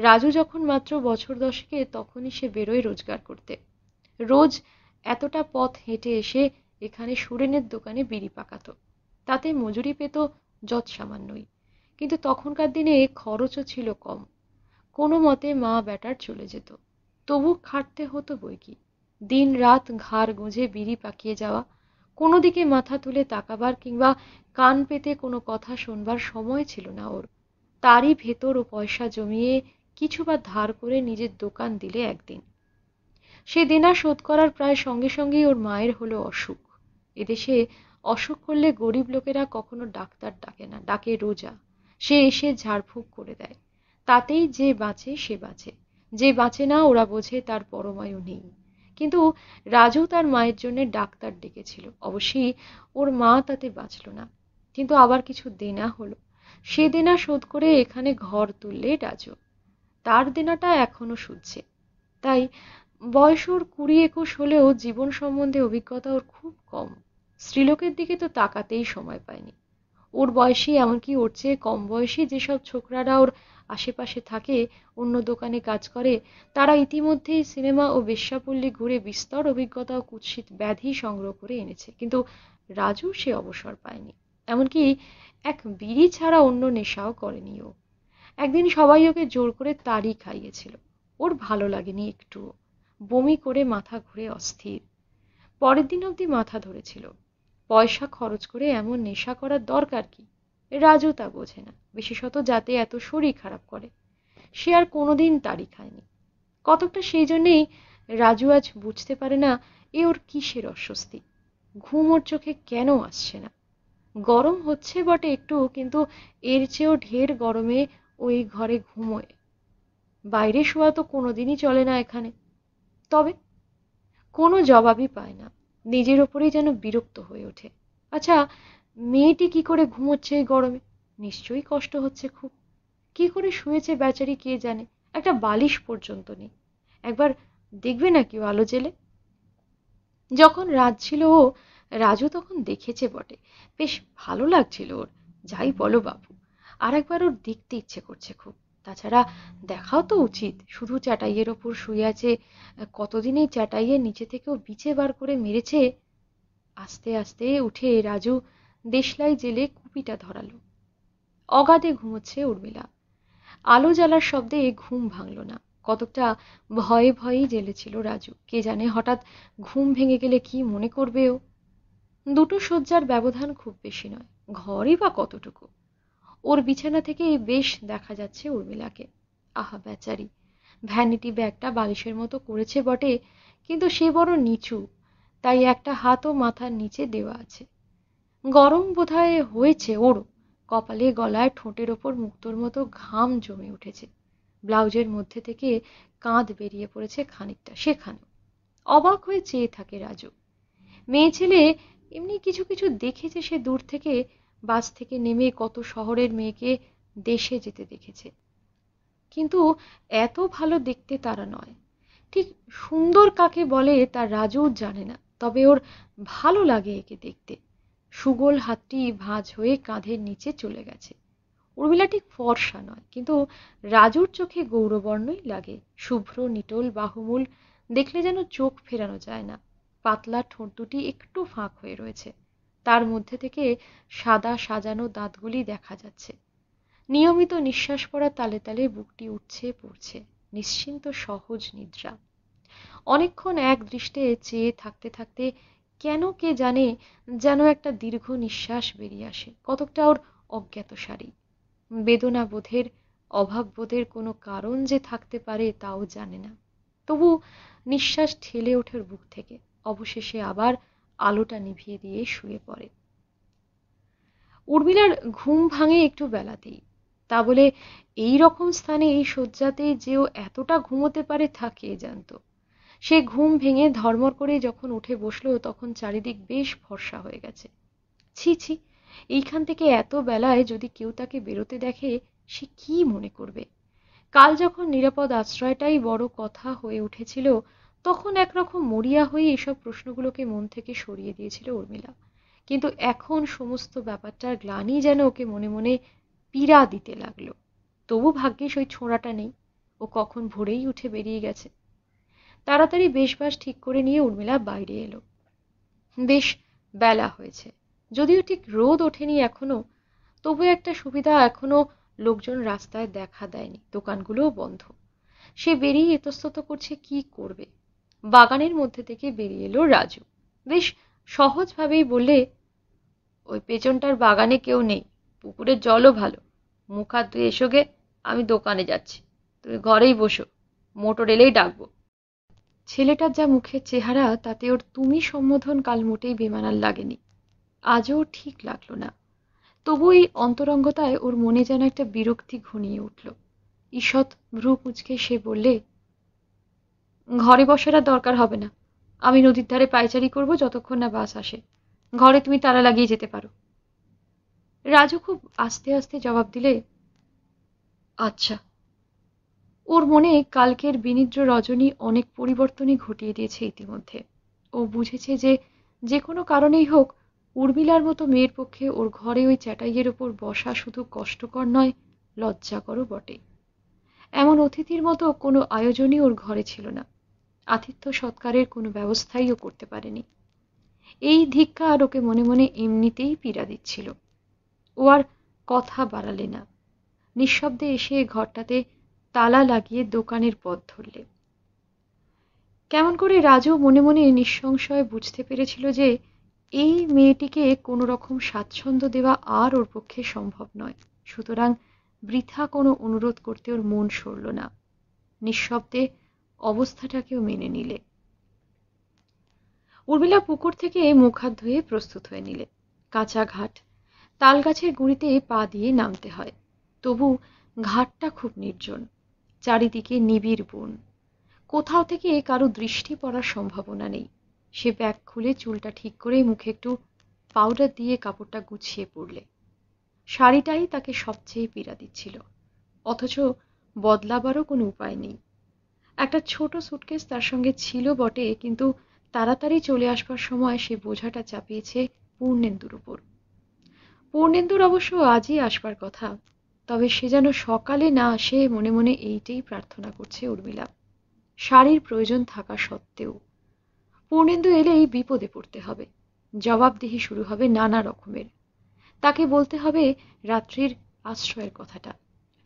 রাজু যখন মাত্র বছর দশকে তখনই সে বেরোয় রোজগার করতে রোজ এতটা পথ হেঁটে এসে এখানে সুরেনের দোকানে বিড়ি পাকাত তাতে মজুরি পেত যত সামান্যই কিন্তু তখনকার দিনে খরচও ছিল কম কোনো মতে মা ব্যাটার চলে যেত তবু খাটতে হতো বই কি দিন রাত ঘাড় গুঁজে বিড়ি পাকিয়ে যাওয়া কোনো দিকে মাথা তুলে তাকাবার কিংবা কান পেতে কোনো কথা শোনবার সময় ছিল না ওর তারই ভেতর ও পয়সা জমিয়ে কিছু বা ধার করে নিজের দোকান দিলে একদিন সে দেনা শোধ করার প্রায় সঙ্গে সঙ্গেই ওর মায়ের হলো অসুখ এদেশে অসুখ করলে গরিব লোকেরা কখনো ডাক্তার ডাকে না ডাকে রোজা সে এসে ঝাড়ফুঁক করে দেয় তাতেই যে বাঁচে সে বাঁচে যে বাঁচে না ওরা বোঝে তার পরমায়ু নেই কিন্তু রাজু তার মায়ের জন্য ডাক্তার ডেকেছিল অবশ্যই ওর মা তাতে বাঁচল না কিন্তু আবার কিছু দেনা হলো সে দেনা শোধ করে এখানে ঘর তুললে রাজু তার দেনাটা এখনো শুধছে তাই বয়স ওর কুড়ি একুশ হলেও জীবন সম্বন্ধে অভিজ্ঞতা ওর খুব কম স্ত্রীলোকের দিকে তো তাকাতেই সময় পায়নি ওর বয়সী এমনকি ওর চেয়ে কম বয়সী যেসব ছোকরারা ওর আশেপাশে থাকে অন্য দোকানে কাজ করে তারা ইতিমধ্যেই সিনেমা ও বেশ্যাপল্লী ঘুরে বিস্তর অভিজ্ঞতা ও কুৎসিত ব্যাধি সংগ্রহ করে এনেছে কিন্তু রাজু সে অবসর পায়নি এমনকি এক বিড়ি ছাড়া অন্য নেশাও করেনি ও একদিন সবাই ওকে জোর করে তাড়ি খাইয়েছিল ওর ভালো লাগেনি একটুও বমি করে মাথা ঘুরে অস্থির পরের দিন অব্দি মাথা ধরেছিল পয়সা খরচ করে এমন নেশা করার দরকার কি রাজু তা বোঝে না বিশেষত যাতে এত শরীর খারাপ করে সে আর কোনোদিন তাড়ি খায়নি কতকটা সেই জন্যেই রাজু আজ বুঝতে পারে না এ ওর কিসের অস্বস্তি ঘুম ওর চোখে কেন আসছে না গরম হচ্ছে বটে একটু কিন্তু এর চেয়েও ঢের গরমে ওই ঘরে ঘুমোয় বাইরে শোয়া তো কোনোদিনই চলে না এখানে তবে কোনো জবাবই পায় না নিজের ওপরেই যেন বিরক্ত হয়ে ওঠে আচ্ছা মেয়েটি কি করে ঘুমোচ্ছে এই গরমে নিশ্চয়ই কষ্ট হচ্ছে খুব কি করে শুয়েছে বেচারি কে জানে একটা বালিশ পর্যন্ত নেই একবার দেখবে না কেউ আলো জেলে যখন রাত ছিল ও রাজু তখন দেখেছে বটে বেশ ভালো লাগছিল ওর যাই বলো বাবু আর একবার ওর দেখতে ইচ্ছে করছে খুব তাছাড়া দেখাও তো উচিত শুধু চাটাইয়ের ওপর শুয়ে আছে কতদিনই চাটাইয়ের নিচে থেকেও বিছে বার করে মেরেছে আস্তে আস্তে উঠে রাজু দেশলাই জেলে কুপিটা ধরালো অগাধে ঘুমোচ্ছে উর্মিলা আলো জ্বালার শব্দে ঘুম ভাঙল না কতকটা ভয়ে ভয়েই জেলেছিল রাজু কে জানে হঠাৎ ঘুম ভেঙে গেলে কি মনে করবে ও দুটো শয্যার ব্যবধান খুব বেশি নয় ঘরই বা কতটুকু ওর বিছানা থেকে বেশ দেখা যাচ্ছে উর্মিলাকে আহা বেচারি ভ্যানিটি ব্যাগটা বালিশের মতো করেছে বটে কিন্তু সে বড় নিচু তাই একটা হাতও মাথার নিচে দেওয়া আছে গরম বোধহয় হয়েছে ওর কপালে গলায় ঠোঁটের ওপর মুক্তোর মতো ঘাম জমে উঠেছে ব্লাউজের মধ্যে থেকে কাঁধ বেরিয়ে পড়েছে খানিকটা সেখানে অবাক হয়ে চেয়ে থাকে রাজু মেয়ে ছেলে এমনি কিছু কিছু দেখেছে সে দূর থেকে বাস থেকে নেমে কত শহরের মেয়েকে দেশে যেতে দেখেছে কিন্তু এত ভালো দেখতে তারা নয় ঠিক সুন্দর কাকে বলে তা রাজুও জানে না তবে ওর ভালো লাগে একে দেখতে সুগোল হাতটি ভাঁজ হয়ে কাঁধের নিচে চলে গেছে উর্মিলা ঠিক ফর্সা নয় কিন্তু রাজুর চোখে গৌরবর্ণই লাগে শুভ্র নিটল বাহুমূল দেখলে যেন চোখ ফেরানো যায় না পাতলা ঠোঁট দুটি একটু ফাঁক হয়ে রয়েছে তার মধ্যে থেকে সাদা সাজানো দাঁতগুলি দেখা যাচ্ছে নিয়মিত নিঃশ্বাস পড়া তালে তালে বুকটি উঠছে পড়ছে নিশ্চিন্ত সহজ নিদ্রা অনেকক্ষণ এক দৃষ্টে চেয়ে থাকতে থাকতে কেন কে জানে যেন একটা দীর্ঘ নিঃশ্বাস বেরিয়ে আসে কতকটা ওর অজ্ঞাত সারি বেদনা বোধের অভাব বোধের কোনো কারণ যে থাকতে পারে তাও জানে না তবু নিঃশ্বাস ঠেলে ওঠার বুক থেকে অবশেষে আবার আলোটা নিভিয়ে দিয়ে শুয়ে পড়ে উর্মিলার ঘুম ভাঙে একটু বেলাতেই তা বলে এই রকম স্থানে এই শয্যাতে যে ও এতটা ঘুমোতে পারে তা কে জানত সে ঘুম ভেঙে ধর্মর করে যখন উঠে বসলো তখন চারিদিক বেশ ফর্সা হয়ে গেছে ছি ছি এইখান থেকে এত বেলায় যদি কেউ তাকে বেরোতে দেখে সে কি মনে করবে কাল যখন নিরাপদ আশ্রয়টাই বড় কথা হয়ে উঠেছিল তখন একরকম মরিয়া হয়ে এসব প্রশ্নগুলোকে মন থেকে সরিয়ে দিয়েছিল উর্মিলা কিন্তু এখন সমস্ত ব্যাপারটার গ্লানি যেন ওকে মনে মনে পীড়া দিতে লাগলো তবু ভাগ্যিস ওই ছোঁড়াটা নেই ও কখন ভোরেই উঠে বেরিয়ে গেছে তাড়াতাড়ি বেশবাস ঠিক করে নিয়ে উর্মিলা বাইরে এলো বেশ বেলা হয়েছে যদিও ঠিক রোদ ওঠেনি এখনো তবু একটা সুবিধা এখনো লোকজন রাস্তায় দেখা দেয়নি দোকানগুলোও বন্ধ সে বেরিয়ে ইতস্তত করছে কি করবে বাগানের মধ্যে থেকে বেরিয়ে এলো রাজু বেশ সহজভাবেই বলে ওই পেছনটার বাগানে কেউ নেই পুকুরের জলও ভালো মুখ হাত ধুয়ে এসো গে আমি দোকানে যাচ্ছি তুমি ঘরেই বসো মোটর এলেই ডাকবো ছেলেটার যা মুখের চেহারা তাতে ওর তুমি সম্বোধন কাল মোটেই বেমানার লাগেনি আজও ঠিক লাগলো না তবু এই অন্তরঙ্গতায় ওর মনে যেন একটা বিরক্তি ঘনিয়ে উঠল ঈষৎ ভ্রু কুঁচকে সে বললে ঘরে বসার আর দরকার হবে না আমি নদীর ধারে পায়চারি করব যতক্ষণ না বাস আসে ঘরে তুমি তালা লাগিয়ে যেতে পারো রাজু খুব আস্তে আস্তে জবাব দিলে আচ্ছা ওর মনে কালকের বিনিদ্র রজনী অনেক পরিবর্তনই ঘটিয়ে দিয়েছে ইতিমধ্যে ও বুঝেছে যে যে কোনো কারণেই হোক উর্মিলার মতো মেয়ের পক্ষে ওর ঘরে ওই চ্যাটাইয়ের ওপর বসা শুধু কষ্টকর নয় লজ্জাকরও বটে এমন অতিথির মতো কোনো আয়োজনই ওর ঘরে ছিল না আতিথ্য সৎকারের কোনো ব্যবস্থাইও করতে পারেনি এই আর ওকে মনে মনে এমনিতেই পীড়া দিচ্ছিল ও আর কথা বাড়ালে না নিঃশব্দে এসে ঘরটাতে তালা লাগিয়ে দোকানের পথ ধরলে কেমন করে রাজু মনে মনে নিঃসংশয় বুঝতে পেরেছিল যে এই মেয়েটিকে কোনো রকম স্বাচ্ছন্দ্য দেওয়া আর ওর পক্ষে সম্ভব নয় সুতরাং বৃথা কোনো অনুরোধ করতে ওর মন সরল না নিঃশব্দে অবস্থাটাকেও মেনে নিলে উর্মিলা পুকুর থেকে মুখ হাত ধুয়ে প্রস্তুত হয়ে নিলে কাঁচা ঘাট তাল গাছের গুড়িতে পা দিয়ে নামতে হয় তবু ঘাটটা খুব নির্জন চারিদিকে নিবিড় বন কোথাও থেকে কারো দৃষ্টি পড়ার সম্ভাবনা নেই সে ব্যাগ খুলে চুলটা ঠিক করে মুখে একটু পাউডার দিয়ে কাপড়টা গুছিয়ে পড়লে শাড়িটাই তাকে সবচেয়ে পীড়া দিচ্ছিল অথচ বদলাবারও কোনো উপায় নেই একটা ছোট সুটকেস তার সঙ্গে ছিল বটে কিন্তু তাড়াতাড়ি চলে আসবার সময় সে বোঝাটা চাপিয়েছে পূর্ণেন্দুর উপর পূর্ণেন্দুর অবশ্য আজই আসবার কথা তবে সে যেন সকালে না আসে মনে মনে এইটাই প্রার্থনা করছে উর্মিলা শাড়ির প্রয়োজন থাকা সত্ত্বেও পূর্ণেন্দু এলেই বিপদে পড়তে হবে জবাবদিহি শুরু হবে নানা রকমের তাকে বলতে হবে রাত্রির আশ্রয়ের কথাটা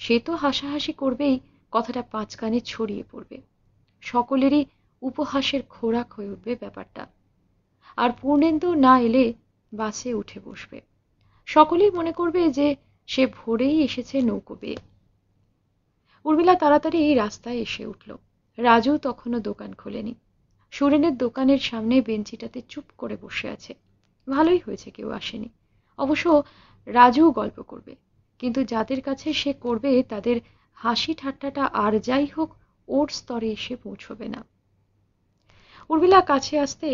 সে তো হাসাহাসি করবেই কথাটা পাঁচ কানে ছড়িয়ে পড়বে সকলেরই উপহাসের খোরাক হয়ে উঠবে ব্যাপারটা আর পূর্ণেন্দু না এলে বাসে উঠে বসবে সকলেই মনে করবে যে সে ভোরেই এসেছে নৌকো বেয়ে উর্মিলা তাড়াতাড়ি এই রাস্তায় এসে উঠল রাজু তখনও দোকান খোলেনি সুরেনের দোকানের সামনে বেঞ্চিটাতে চুপ করে বসে আছে ভালোই হয়েছে কেউ আসেনি অবশ্য রাজু গল্প করবে কিন্তু যাদের কাছে সে করবে তাদের হাসি ঠাট্টাটা আর যাই হোক ওর স্তরে এসে পৌঁছবে না উর্মিলা কাছে আসতে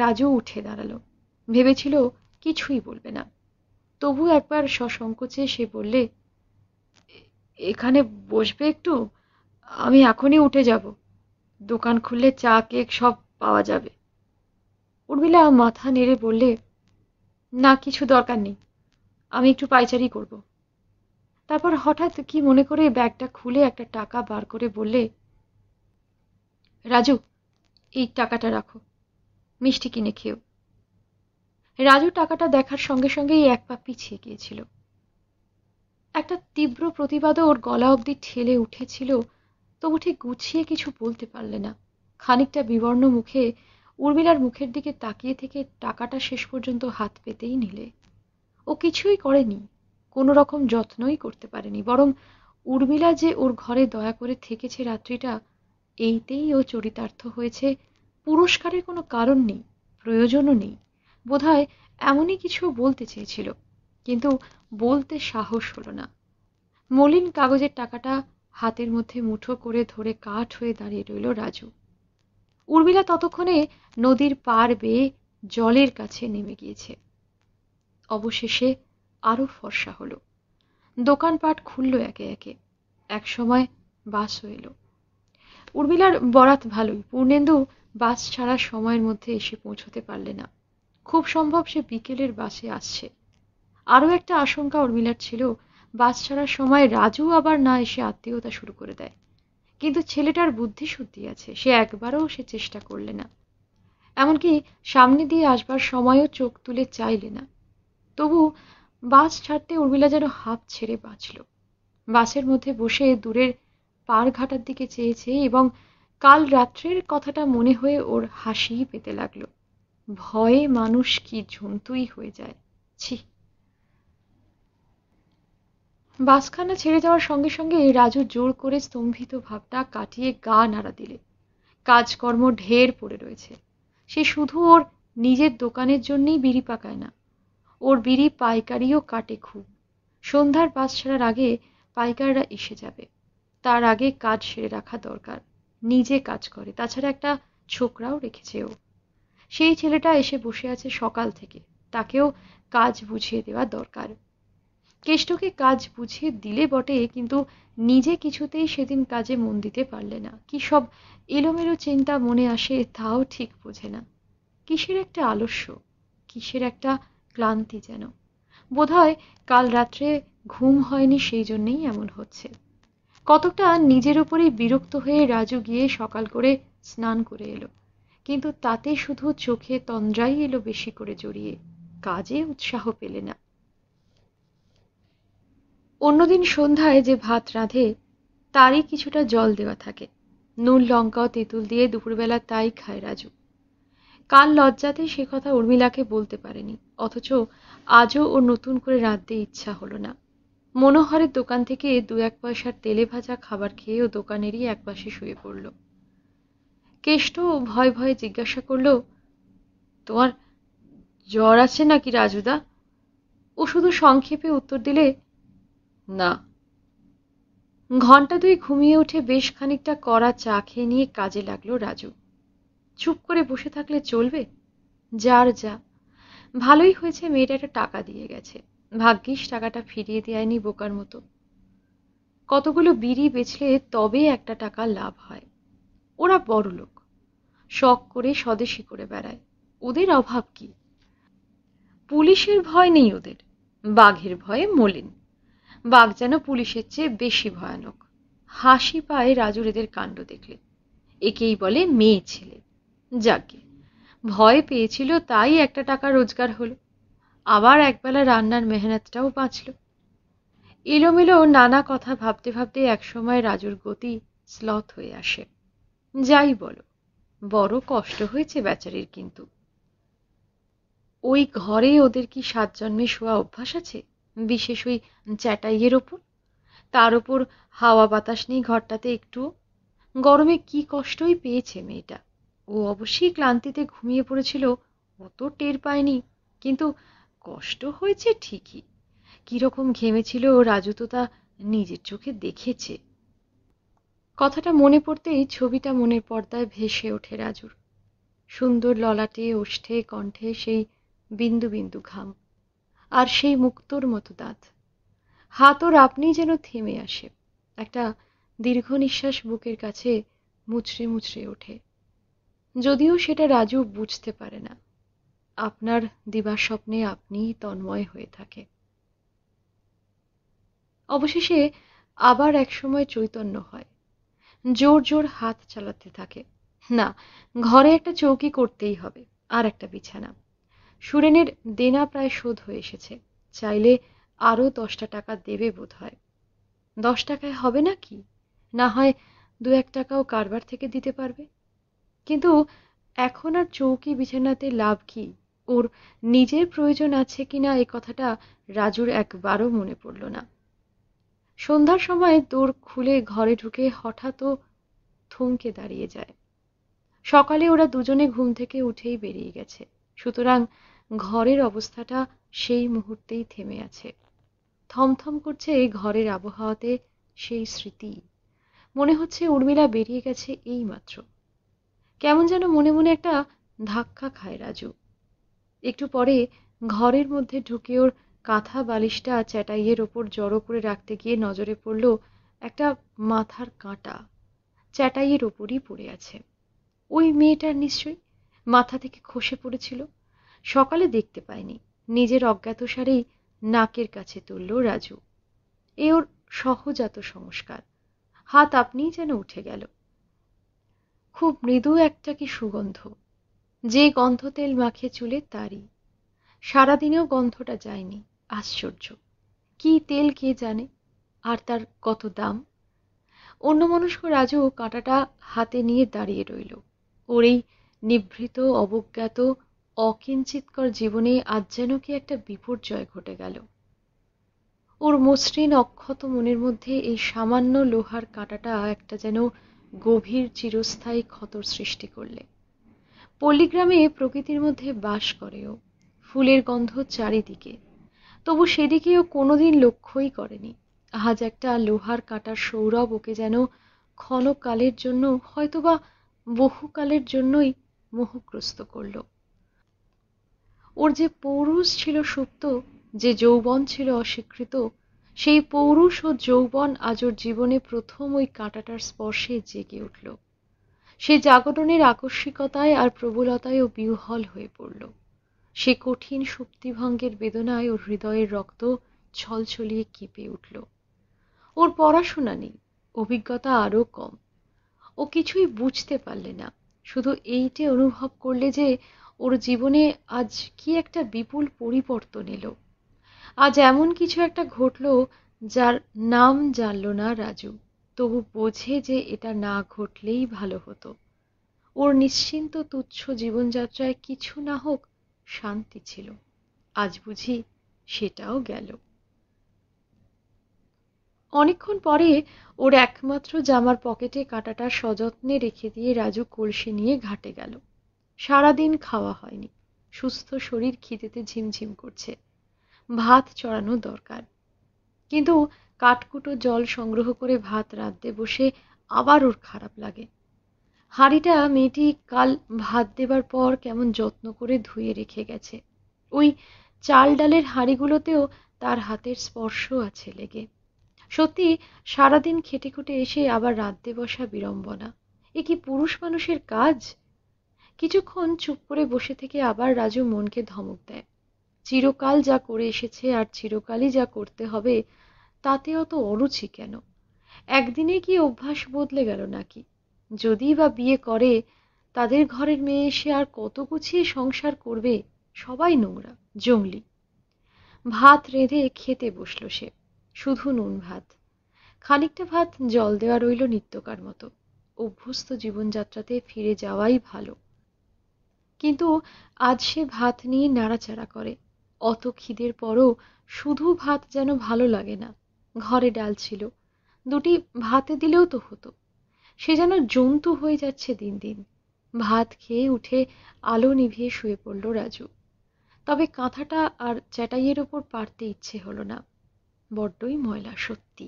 রাজু উঠে দাঁড়ালো ভেবেছিল কিছুই বলবে না তবু একবার সসংকোচে সে বললে এখানে বসবে একটু আমি এখনই উঠে যাব দোকান খুললে চা কেক সব পাওয়া যাবে উর্মিলা মাথা নেড়ে বললে না কিছু দরকার নেই আমি একটু পাইচারি করবো তারপর হঠাৎ কি মনে করে ব্যাগটা খুলে একটা টাকা বার করে বললে রাজু এই টাকাটা রাখো মিষ্টি কিনে খেও রাজু টাকাটা দেখার সঙ্গে সঙ্গেই এক পা পিছিয়ে গিয়েছিল একটা তীব্র প্রতিবাদও ওর গলা অবধি ঠেলে উঠেছিল তবু ঠিক গুছিয়ে কিছু বলতে পারলে না খানিকটা বিবর্ণ মুখে উর্মিলার মুখের দিকে তাকিয়ে থেকে টাকাটা শেষ পর্যন্ত হাত পেতেই নিলে ও কিছুই করেনি কোনো রকম যত্নই করতে পারেনি বরং উর্মিলা যে ওর ঘরে দয়া করে থেকেছে রাত্রিটা এইতেই ও চরিতার্থ হয়েছে পুরস্কারের কোনো কারণ নেই প্রয়োজনও নেই বোধহয় এমনই কিছু বলতে চেয়েছিল কিন্তু বলতে সাহস হলো না মলিন কাগজের টাকাটা হাতের মধ্যে মুঠো করে ধরে কাঠ হয়ে দাঁড়িয়ে রইল রাজু উর্মিলা ততক্ষণে নদীর পার বেয়ে জলের কাছে নেমে গিয়েছে অবশেষে আরও ফর্সা হলো দোকানপাট খুলল একে একে এক সময় বাস এলো উর্মিলার বরাত ভালোই পূর্ণেন্দু বাস ছাড়া সময়ের মধ্যে এসে পৌঁছতে পারলে না খুব সম্ভব সে বিকেলের বাসে আসছে আরও একটা আশঙ্কা উর্মিলার ছিল বাস ছাড়ার সময় রাজু আবার না এসে আত্মীয়তা শুরু করে দেয় কিন্তু ছেলেটার বুদ্ধি শুদ্ধি আছে সে একবারও সে চেষ্টা করলে না এমনকি সামনে দিয়ে আসবার সময়ও চোখ তুলে চাইলে না তবু বাস ছাড়তে উর্মিলা যেন হাফ ছেড়ে বাঁচল বাসের মধ্যে বসে দূরের ঘাটার দিকে চেয়েছে এবং কাল রাত্রের কথাটা মনে হয়ে ওর হাসি পেতে লাগলো ভয়ে মানুষ কি জন্তুই হয়ে যায় ছি বাসখানা ছেড়ে যাওয়ার সঙ্গে সঙ্গে রাজু জোর করে স্তম্ভিত ভাবটা কাটিয়ে গা নাড়া দিলে কাজকর্ম ঢের পড়ে রয়েছে সে শুধু ওর নিজের দোকানের জন্যেই বিড়ি পাকায় না ওর বিড়ি পাইকারিও কাটে খুব সন্ধ্যার বাস ছাড়ার আগে পাইকাররা এসে যাবে তার আগে কাজ সেরে রাখা দরকার নিজে কাজ করে তাছাড়া একটা ছোকরাও রেখেছে ও সেই ছেলেটা এসে বসে আছে সকাল থেকে তাকেও কাজ বুঝিয়ে দেওয়া দরকার কেষ্টকে কাজ বুঝিয়ে দিলে বটে কিন্তু নিজে কিছুতেই সেদিন কাজে মন দিতে পারলে না কি সব এলোমেলো চিন্তা মনে আসে তাও ঠিক বোঝে না কিসের একটা আলস্য কিসের একটা ক্লান্তি যেন বোধহয় কাল রাত্রে ঘুম হয়নি সেই জন্যেই এমন হচ্ছে কতকটা নিজের উপরেই বিরক্ত হয়ে রাজু গিয়ে সকাল করে স্নান করে এলো কিন্তু তাতে শুধু চোখে তন্দ্রাই এলো বেশি করে জড়িয়ে কাজে উৎসাহ পেলে না অন্যদিন সন্ধ্যায় যে ভাত রাঁধে তারই কিছুটা জল দেওয়া থাকে নুন লঙ্কা তেঁতুল দিয়ে দুপুরবেলা তাই খায় রাজু কাল লজ্জাতে সে কথা উর্মিলাকে বলতে পারেনি অথচ আজও ওর নতুন করে রাঁধতে ইচ্ছা হলো না মনোহরের দোকান থেকে দু এক পয়সার তেলে ভাজা খাবার খেয়ে ও দোকানেরই এক পাশে শুয়ে পড়ল কেষ্ট ভয় ভয়ে জিজ্ঞাসা করল তোমার জ্বর আছে নাকি রাজুদা ও শুধু সংক্ষেপে উত্তর দিলে না ঘন্টা দুই ঘুমিয়ে উঠে বেশ খানিকটা কড়া চা খেয়ে নিয়ে কাজে লাগলো রাজু চুপ করে বসে থাকলে চলবে যার যা ভালোই হয়েছে মেয়েটা একটা টাকা দিয়ে গেছে ভাগ্যিস টাকাটা ফিরিয়ে দেয়নি বোকার মতো কতগুলো বিড়ি বেচলে তবে একটা টাকা লাভ হয় ওরা বড় লোক শখ করে স্বদেশি করে বেড়ায় ওদের অভাব কি পুলিশের ভয় নেই ওদের বাঘের ভয়ে মলিন বাঘ যেন পুলিশের চেয়ে বেশি ভয়ানক হাসি পায় রাজুর এদের কাণ্ড দেখলে একেই বলে মেয়ে ছেলে যাকে ভয় পেয়েছিল তাই একটা টাকা রোজগার হলো আবার একবেলা রান্নার মেহনতটাও বাঁচল এলোমেলো নানা কথা ভাবতে ভাবতে একসময় রাজুর গতি স্লত হয়ে আসে যাই বলো বড় কষ্ট হয়েছে বেচারির কিন্তু ওই ঘরে ওদের কি সাত জন্মে শোয়া অভ্যাস আছে বিশেষ ওই চ্যাটাইয়ের ওপর তার ওপর হাওয়া বাতাস নেই ঘরটাতে একটু গরমে কি কষ্টই পেয়েছে মেয়েটা ও অবশ্যই ক্লান্তিতে ঘুমিয়ে পড়েছিল অত টের পায়নি কিন্তু কষ্ট হয়েছে ঠিকই কীরকম ঘেমেছিল রাজু তো তা নিজের চোখে দেখেছে কথাটা মনে পড়তেই ছবিটা মনের পর্দায় ভেসে ওঠে রাজুর সুন্দর ললাটে ওষ্ঠে কণ্ঠে সেই বিন্দু বিন্দু ঘাম আর সেই মুক্তোর মতো দাঁত হাত ওর আপনি যেন থেমে আসে একটা দীর্ঘ নিঃশ্বাস বুকের কাছে মুচড়ে মুচড়ে ওঠে যদিও সেটা রাজু বুঝতে পারে না আপনার দিবার স্বপ্নে আপনিই তন্ময় হয়ে থাকে অবশেষে আবার একসময় চৈতন্য হয় জোর জোর হাত চালাতে থাকে না ঘরে একটা চৌকি করতেই হবে আর একটা বিছানা সুরেনের দেনা প্রায় শোধ হয়ে এসেছে চাইলে আরও দশটা টাকা দেবে বোধ হয় দশ টাকায় হবে না কি না হয় দু এক টাকাও কারবার থেকে দিতে পারবে কিন্তু এখন আর চৌকি বিছানাতে লাভ কি ওর নিজের প্রয়োজন আছে কিনা এ কথাটা রাজুর একবারও মনে পড়ল না সন্ধ্যার সময় দৌড় খুলে ঘরে ঢুকে হঠাৎ থমকে দাঁড়িয়ে যায় সকালে ওরা দুজনে ঘুম থেকে উঠেই বেরিয়ে গেছে সুতরাং ঘরের অবস্থাটা সেই মুহূর্তেই থেমে আছে থমথম করছে এই ঘরের আবহাওয়াতে সেই স্মৃতি মনে হচ্ছে উর্মিলা বেরিয়ে গেছে এই মাত্র কেমন যেন মনে মনে একটা ধাক্কা খায় রাজু একটু পরে ঘরের মধ্যে ঢুকে ওর কাঁথা বালিশটা চ্যাটাইয়ের ওপর জড়ো করে রাখতে গিয়ে নজরে পড়ল একটা মাথার কাঁটা চ্যাটাইয়ের ওপরই পড়ে আছে ওই মেয়েটার নিশ্চয়ই মাথা থেকে খসে পড়েছিল সকালে দেখতে পায়নি নিজের অজ্ঞাতসারেই নাকের কাছে তুলল রাজু এ ওর সহজাত সংস্কার হাত আপনিই যেন উঠে গেল খুব মৃদু একটা কি সুগন্ধ যে গন্ধ তেল মাখে চুলে তারই সারাদিনেও গন্ধটা যায়নি আশ্চর্য কি তেল কে জানে আর তার কত দাম অন্য মনস্ক রাজু কাঁটাটা হাতে নিয়ে দাঁড়িয়ে রইল ওর এই নিভৃত অবজ্ঞাত অকিঞ্চিতকর জীবনে আজ যেন কি একটা বিপর্যয় ঘটে গেল ওর মসৃণ অক্ষত মনের মধ্যে এই সামান্য লোহার কাঁটাটা একটা যেন গভীর চিরস্থায়ী ক্ষতর সৃষ্টি করলে পল্লীগ্রামে প্রকৃতির মধ্যে বাস করেও ফুলের গন্ধ চারিদিকে তবু সেদিকেও কোনোদিন লক্ষ্যই করেনি আজ একটা লোহার কাটার সৌরভ ওকে যেন ক্ষণকালের জন্য হয়তোবা বহুকালের জন্যই মোহগ্রস্ত করল ওর যে পৌরুষ ছিল সুপ্ত যে যৌবন ছিল অস্বীকৃত সেই পৌরুষ ও যৌবন আজ ওর জীবনে প্রথম ওই কাঁটাটার স্পর্শে জেগে উঠল সে জাগরণের আকস্মিকতায় আর প্রবলতায় ও বিহ্বল হয়ে পড়ল সে কঠিন শক্তিভঙ্গের বেদনায় ওর হৃদয়ের রক্ত ছলছলিয়ে কেঁপে উঠল ওর পড়াশোনা নেই অভিজ্ঞতা আরও কম ও কিছুই বুঝতে পারলে না শুধু এইটে অনুভব করলে যে ওর জীবনে আজ কি একটা বিপুল পরিবর্তন এলো আজ এমন কিছু একটা ঘটল যার নাম জানল না রাজু তবু বোঝে যে এটা না ঘটলেই ভালো হতো ওর নিশ্চিন্ত তুচ্ছ জীবনযাত্রায় কিছু না হোক শান্তি ছিল আজ বুঝি সেটাও গেল অনেকক্ষণ পরে ওর একমাত্র জামার পকেটে কাটাটা সযত্নে রেখে দিয়ে রাজু কলসি নিয়ে ঘাটে গেল সারাদিন খাওয়া হয়নি সুস্থ শরীর খিদেতে ঝিমঝিম করছে ভাত চড়ানো দরকার কিন্তু কাঠকুটো জল সংগ্রহ করে ভাত রাঁধতে বসে আবার ওর খারাপ লাগে হাঁড়িটা মেয়েটি কাল ভাত দেবার পর কেমন যত্ন করে ধুয়ে রেখে গেছে ওই চাল ডালের হাঁড়িগুলোতেও তার হাতের স্পর্শ আছে লেগে সত্যি সারাদিন খেটে খুটে এসে আবার রাঁধতে বসা বিড়ম্বনা এ কি পুরুষ মানুষের কাজ কিছুক্ষণ চুপ করে বসে থেকে আবার রাজু মনকে ধমক দেয় চিরকাল যা করে এসেছে আর চিরকালই যা করতে হবে তাতে অত অরুচি কেন একদিনে কি অভ্যাস বদলে গেল নাকি যদি বা বিয়ে করে তাদের ঘরের মেয়ে এসে আর কত গুছিয়ে সংসার করবে সবাই নোংরা জঙ্গলি ভাত রেঁধে খেতে বসল সে শুধু নুন ভাত খানিকটা ভাত জল দেওয়া রইল নিত্যকার মতো অভ্যস্ত জীবনযাত্রাতে ফিরে যাওয়াই ভালো কিন্তু আজ সে ভাত নিয়ে নাড়াচাড়া করে অত খিদের পরও শুধু ভাত যেন ভালো লাগে না ঘরে ডাল ছিল দুটি ভাতে দিলেও তো হতো সে যেন জন্তু হয়ে যাচ্ছে দিন দিন ভাত খেয়ে উঠে আলো নিভিয়ে শুয়ে পড়ল রাজু তবে কাঁথাটা আর চ্যাটাইয়ের ওপর পারতে ইচ্ছে হলো না বড্ডই ময়লা সত্যি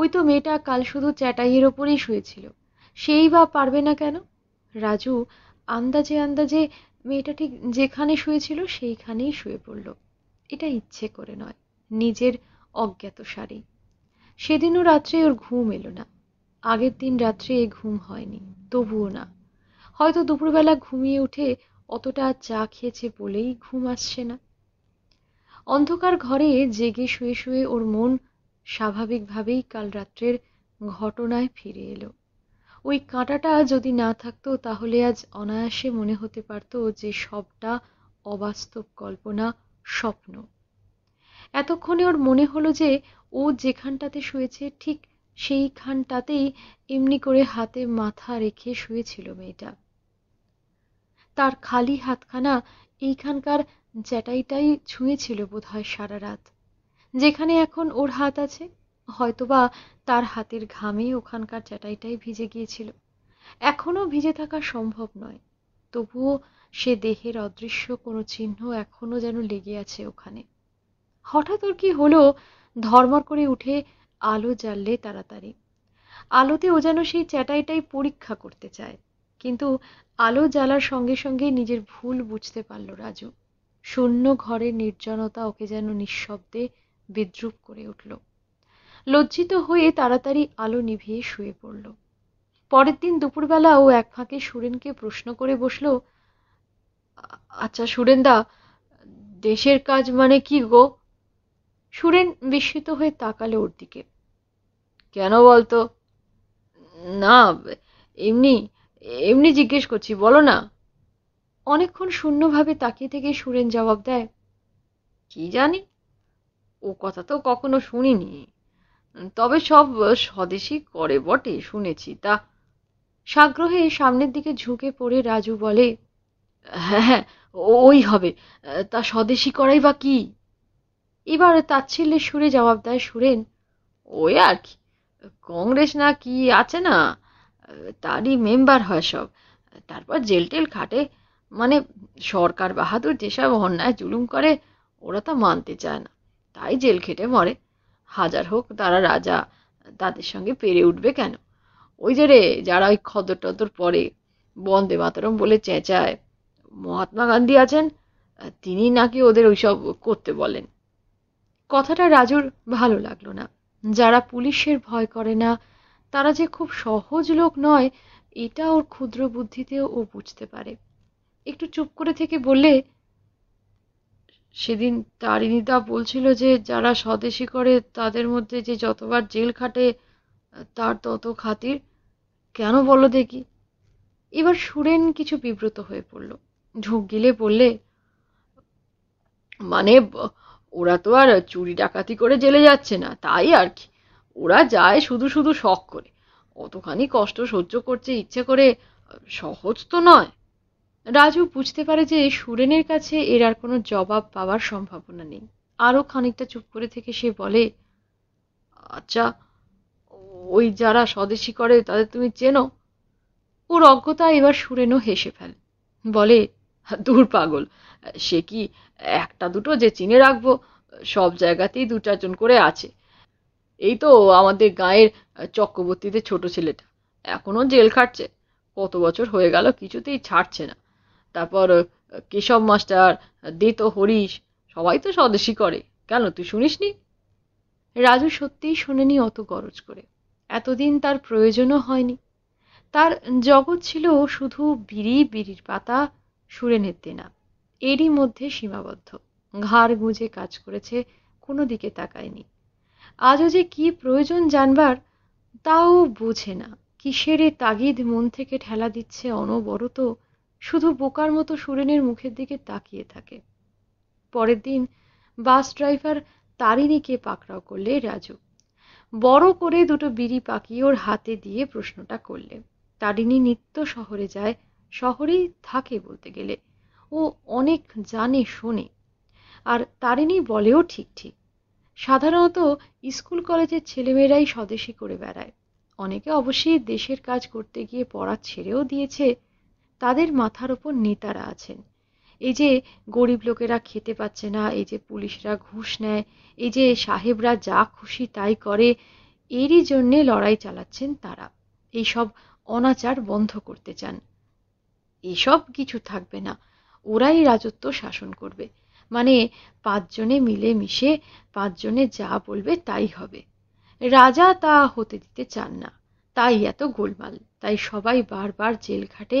ওই তো মেয়েটা কাল শুধু চ্যাটাইয়ের ওপরেই শুয়েছিল সেই বা পারবে না কেন রাজু আন্দাজে আন্দাজে মেয়েটা ঠিক যেখানে শুয়েছিল সেইখানেই শুয়ে পড়ল এটা ইচ্ছে করে নয় নিজের অজ্ঞাত সারি সেদিনও রাত্রে ওর ঘুম এলো না আগের দিন রাত্রে এ ঘুম হয়নি তবুও না হয়তো দুপুরবেলা ঘুমিয়ে উঠে অতটা চা খেয়েছে বলেই ঘুম আসছে না অন্ধকার ঘরে জেগে শুয়ে শুয়ে ওর মন স্বাভাবিকভাবেই কাল রাত্রের ঘটনায় ফিরে এলো ওই কাঁটাটা যদি না থাকতো তাহলে আজ অনায়াসে মনে হতে পারত যে সবটা অবাস্তব কল্পনা স্বপ্ন এতক্ষণে ওর মনে হলো যে ও যেখানটাতে শুয়েছে ঠিক সেইখানটাতেই এমনি করে হাতে মাথা রেখে শুয়েছিল মেয়েটা তার খালি হাতখানা এইখানকার জ্যাটাইটাই ছুঁয়েছিল বোধহয় সারা রাত যেখানে এখন ওর হাত আছে হয়তোবা তার হাতের ঘামে ওখানকার চ্যাটাইটাই ভিজে গিয়েছিল এখনও ভিজে থাকা সম্ভব নয় তবুও সে দেহের অদৃশ্য কোনো চিহ্ন এখনও যেন লেগে আছে ওখানে হঠাৎ ওর কি হলো ধর্মর করে উঠে আলো জ্বাললে তাড়াতাড়ি আলোতে ও যেন সেই চ্যাটাইটাই পরীক্ষা করতে চায় কিন্তু আলো জ্বালার সঙ্গে সঙ্গে নিজের ভুল বুঝতে পারল রাজু শূন্য ঘরের নির্জনতা ওকে যেন নিঃশব্দে বিদ্রুপ করে উঠল লজ্জিত হয়ে তাড়াতাড়ি আলো নিভিয়ে শুয়ে পড়ল পরের দিন দুপুরবেলা ও এক ফাঁকে সুরেনকে প্রশ্ন করে বসল আচ্ছা সুরেনদা দেশের কাজ মানে কি গো সুরেন বিস্মিত হয়ে তাকালে ওর দিকে কেন বলতো না এমনি এমনি জিজ্ঞেস করছি বলো না অনেকক্ষণ শূন্যভাবে তাকিয়ে থেকে সুরেন জবাব দেয় কি জানি ও কথা তো কখনো শুনিনি তবে সব স্বদেশি করে বটে শুনেছি তা সাগ্রহে সামনের দিকে ঝুঁকে পড়ে রাজু বলে হ্যাঁ হ্যাঁ ওই হবে তা স্বদেশি করাই বা কি এবার তাচ্ছিল্যে সুরে জবাব দেয় সুরেন ওই আর কি কংগ্রেস না কি আছে না তারই মেম্বার হয় সব তারপর জেল টেল খাটে মানে সরকার বাহাদুর যেসব অন্যায় জুলুম করে ওরা তা মানতে চায় না তাই জেল খেটে মরে হাজার হোক তারা রাজা তাদের সঙ্গে পেরে উঠবে কেন ওই যে রে যারা ওই খদর টদর পরে বন্দে মাতরম বলে চেঁচায় মহাত্মা গান্ধী আছেন তিনি নাকি ওদের ওইসব করতে বলেন কথাটা রাজুর ভালো লাগলো না যারা পুলিশের ভয় করে না তারা যে খুব সহজ লোক নয় এটা ওর ক্ষুদ্র বুদ্ধিতেও ও বুঝতে পারে একটু চুপ করে থেকে বললে সেদিন তারিণীদা বলছিল যে যারা স্বদেশী করে তাদের মধ্যে যে যতবার জেল খাটে তার তত খাতির কেন বলো দেখি এবার সুরেন কিছু বিব্রত হয়ে পড়ল ঢুক গিলে বললে মানে ওরা তো আর চুরি ডাকাতি করে জেলে যাচ্ছে না তাই আর কি ওরা যায় শুধু শুধু শখ করে অতখানি কষ্ট সহ্য করছে ইচ্ছে করে সহজ তো নয় রাজু বুঝতে পারে যে সুরেনের কাছে এর আর কোনো জবাব পাওয়ার সম্ভাবনা নেই আরও খানিকটা চুপ করে থেকে সে বলে আচ্ছা ওই যারা স্বদেশী করে তাদের তুমি চেনো ওর অজ্ঞতা এবার সুরেনও হেসে ফেলে বলে দূর পাগল সে কি একটা দুটো যে চিনে রাখবো সব জায়গাতেই দু চারজন করে আছে এই তো আমাদের গায়ের চক্রবর্তীদের ছোট ছেলেটা এখনও জেল খাটছে কত বছর হয়ে গেল কিছুতেই ছাড়ছে না তারপর কেশব মাস্টার দেত হরিশ সবাই তো স্বদেশী করে কেন তুই শুনিসনি রাজু সত্যিই শোনেনি অত গরজ করে এতদিন তার প্রয়োজনও হয়নি তার জগৎ ছিল শুধু বিড়ি বিড়ির পাতা সুরে নেতে না এরই মধ্যে সীমাবদ্ধ ঘাড় গুঁজে কাজ করেছে কোনো দিকে তাকায়নি আজও যে কি প্রয়োজন জানবার তাও বোঝে না কিসেরে তাগিদ মন থেকে ঠেলা দিচ্ছে অনবরত শুধু বোকার মতো সুরেনের মুখের দিকে তাকিয়ে থাকে পরের দিন বাস ড্রাইভার তারিণীকে পাকড়াও করলে রাজু বড় করে দুটো বিড়ি পাকিয়ে ওর হাতে দিয়ে প্রশ্নটা করলে তারিণী নিত্য শহরে যায় শহরেই থাকে বলতে গেলে ও অনেক জানে শোনে আর তারিণী বলেও ঠিক ঠিক সাধারণত স্কুল কলেজের ছেলেমেয়েরাই স্বদেশী করে বেড়ায় অনেকে অবশ্যই দেশের কাজ করতে গিয়ে পড়া ছেড়েও দিয়েছে তাদের মাথার ওপর নেতারা আছেন এই যে গরিব লোকেরা খেতে পাচ্ছে না এই যে পুলিশরা ঘুষ নেয় এই যে সাহেবরা যা খুশি তাই করে এরই জন্যে লড়াই চালাচ্ছেন তারা এই সব অনাচার বন্ধ করতে চান এসব কিছু থাকবে না ওরাই রাজত্ব শাসন করবে মানে পাঁচজনে মিলে মিশে পাঁচজনে যা বলবে তাই হবে রাজা তা হতে দিতে চান না তাই এত গোলমাল তাই সবাই বারবার জেলঘাটে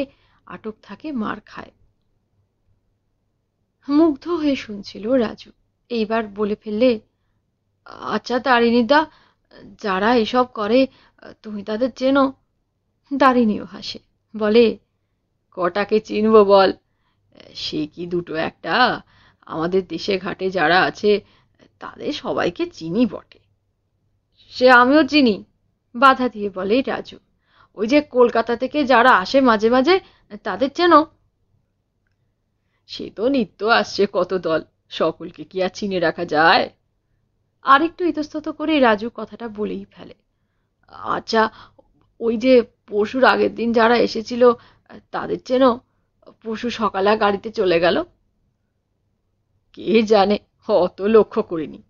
আটক থাকে মার খায় মুগ্ধ হয়ে শুনছিল রাজু এইবার বলে ফেললে আচ্ছা তারিণীদা যারা এসব করে তুমি তাদের চেনো দারিণীও হাসে বলে কটাকে চিনব বল সে কি দুটো একটা আমাদের দেশে ঘাটে যারা আছে তাদের সবাইকে চিনি বটে সে আমিও চিনি বাধা দিয়ে বলে রাজু ওই যে কলকাতা থেকে যারা আসে মাঝে মাঝে তাদের যেন সে তো নিত্য আসছে কত দল সকলকে কি আর চিনে রাখা যায় আরেকটু ইতস্তত করে রাজু কথাটা বলেই ফেলে আচ্ছা ওই যে পরশুর আগের দিন যারা এসেছিল তাদের যেন পরশু সকালে গাড়িতে চলে গেল কে জানে অত লক্ষ্য করিনি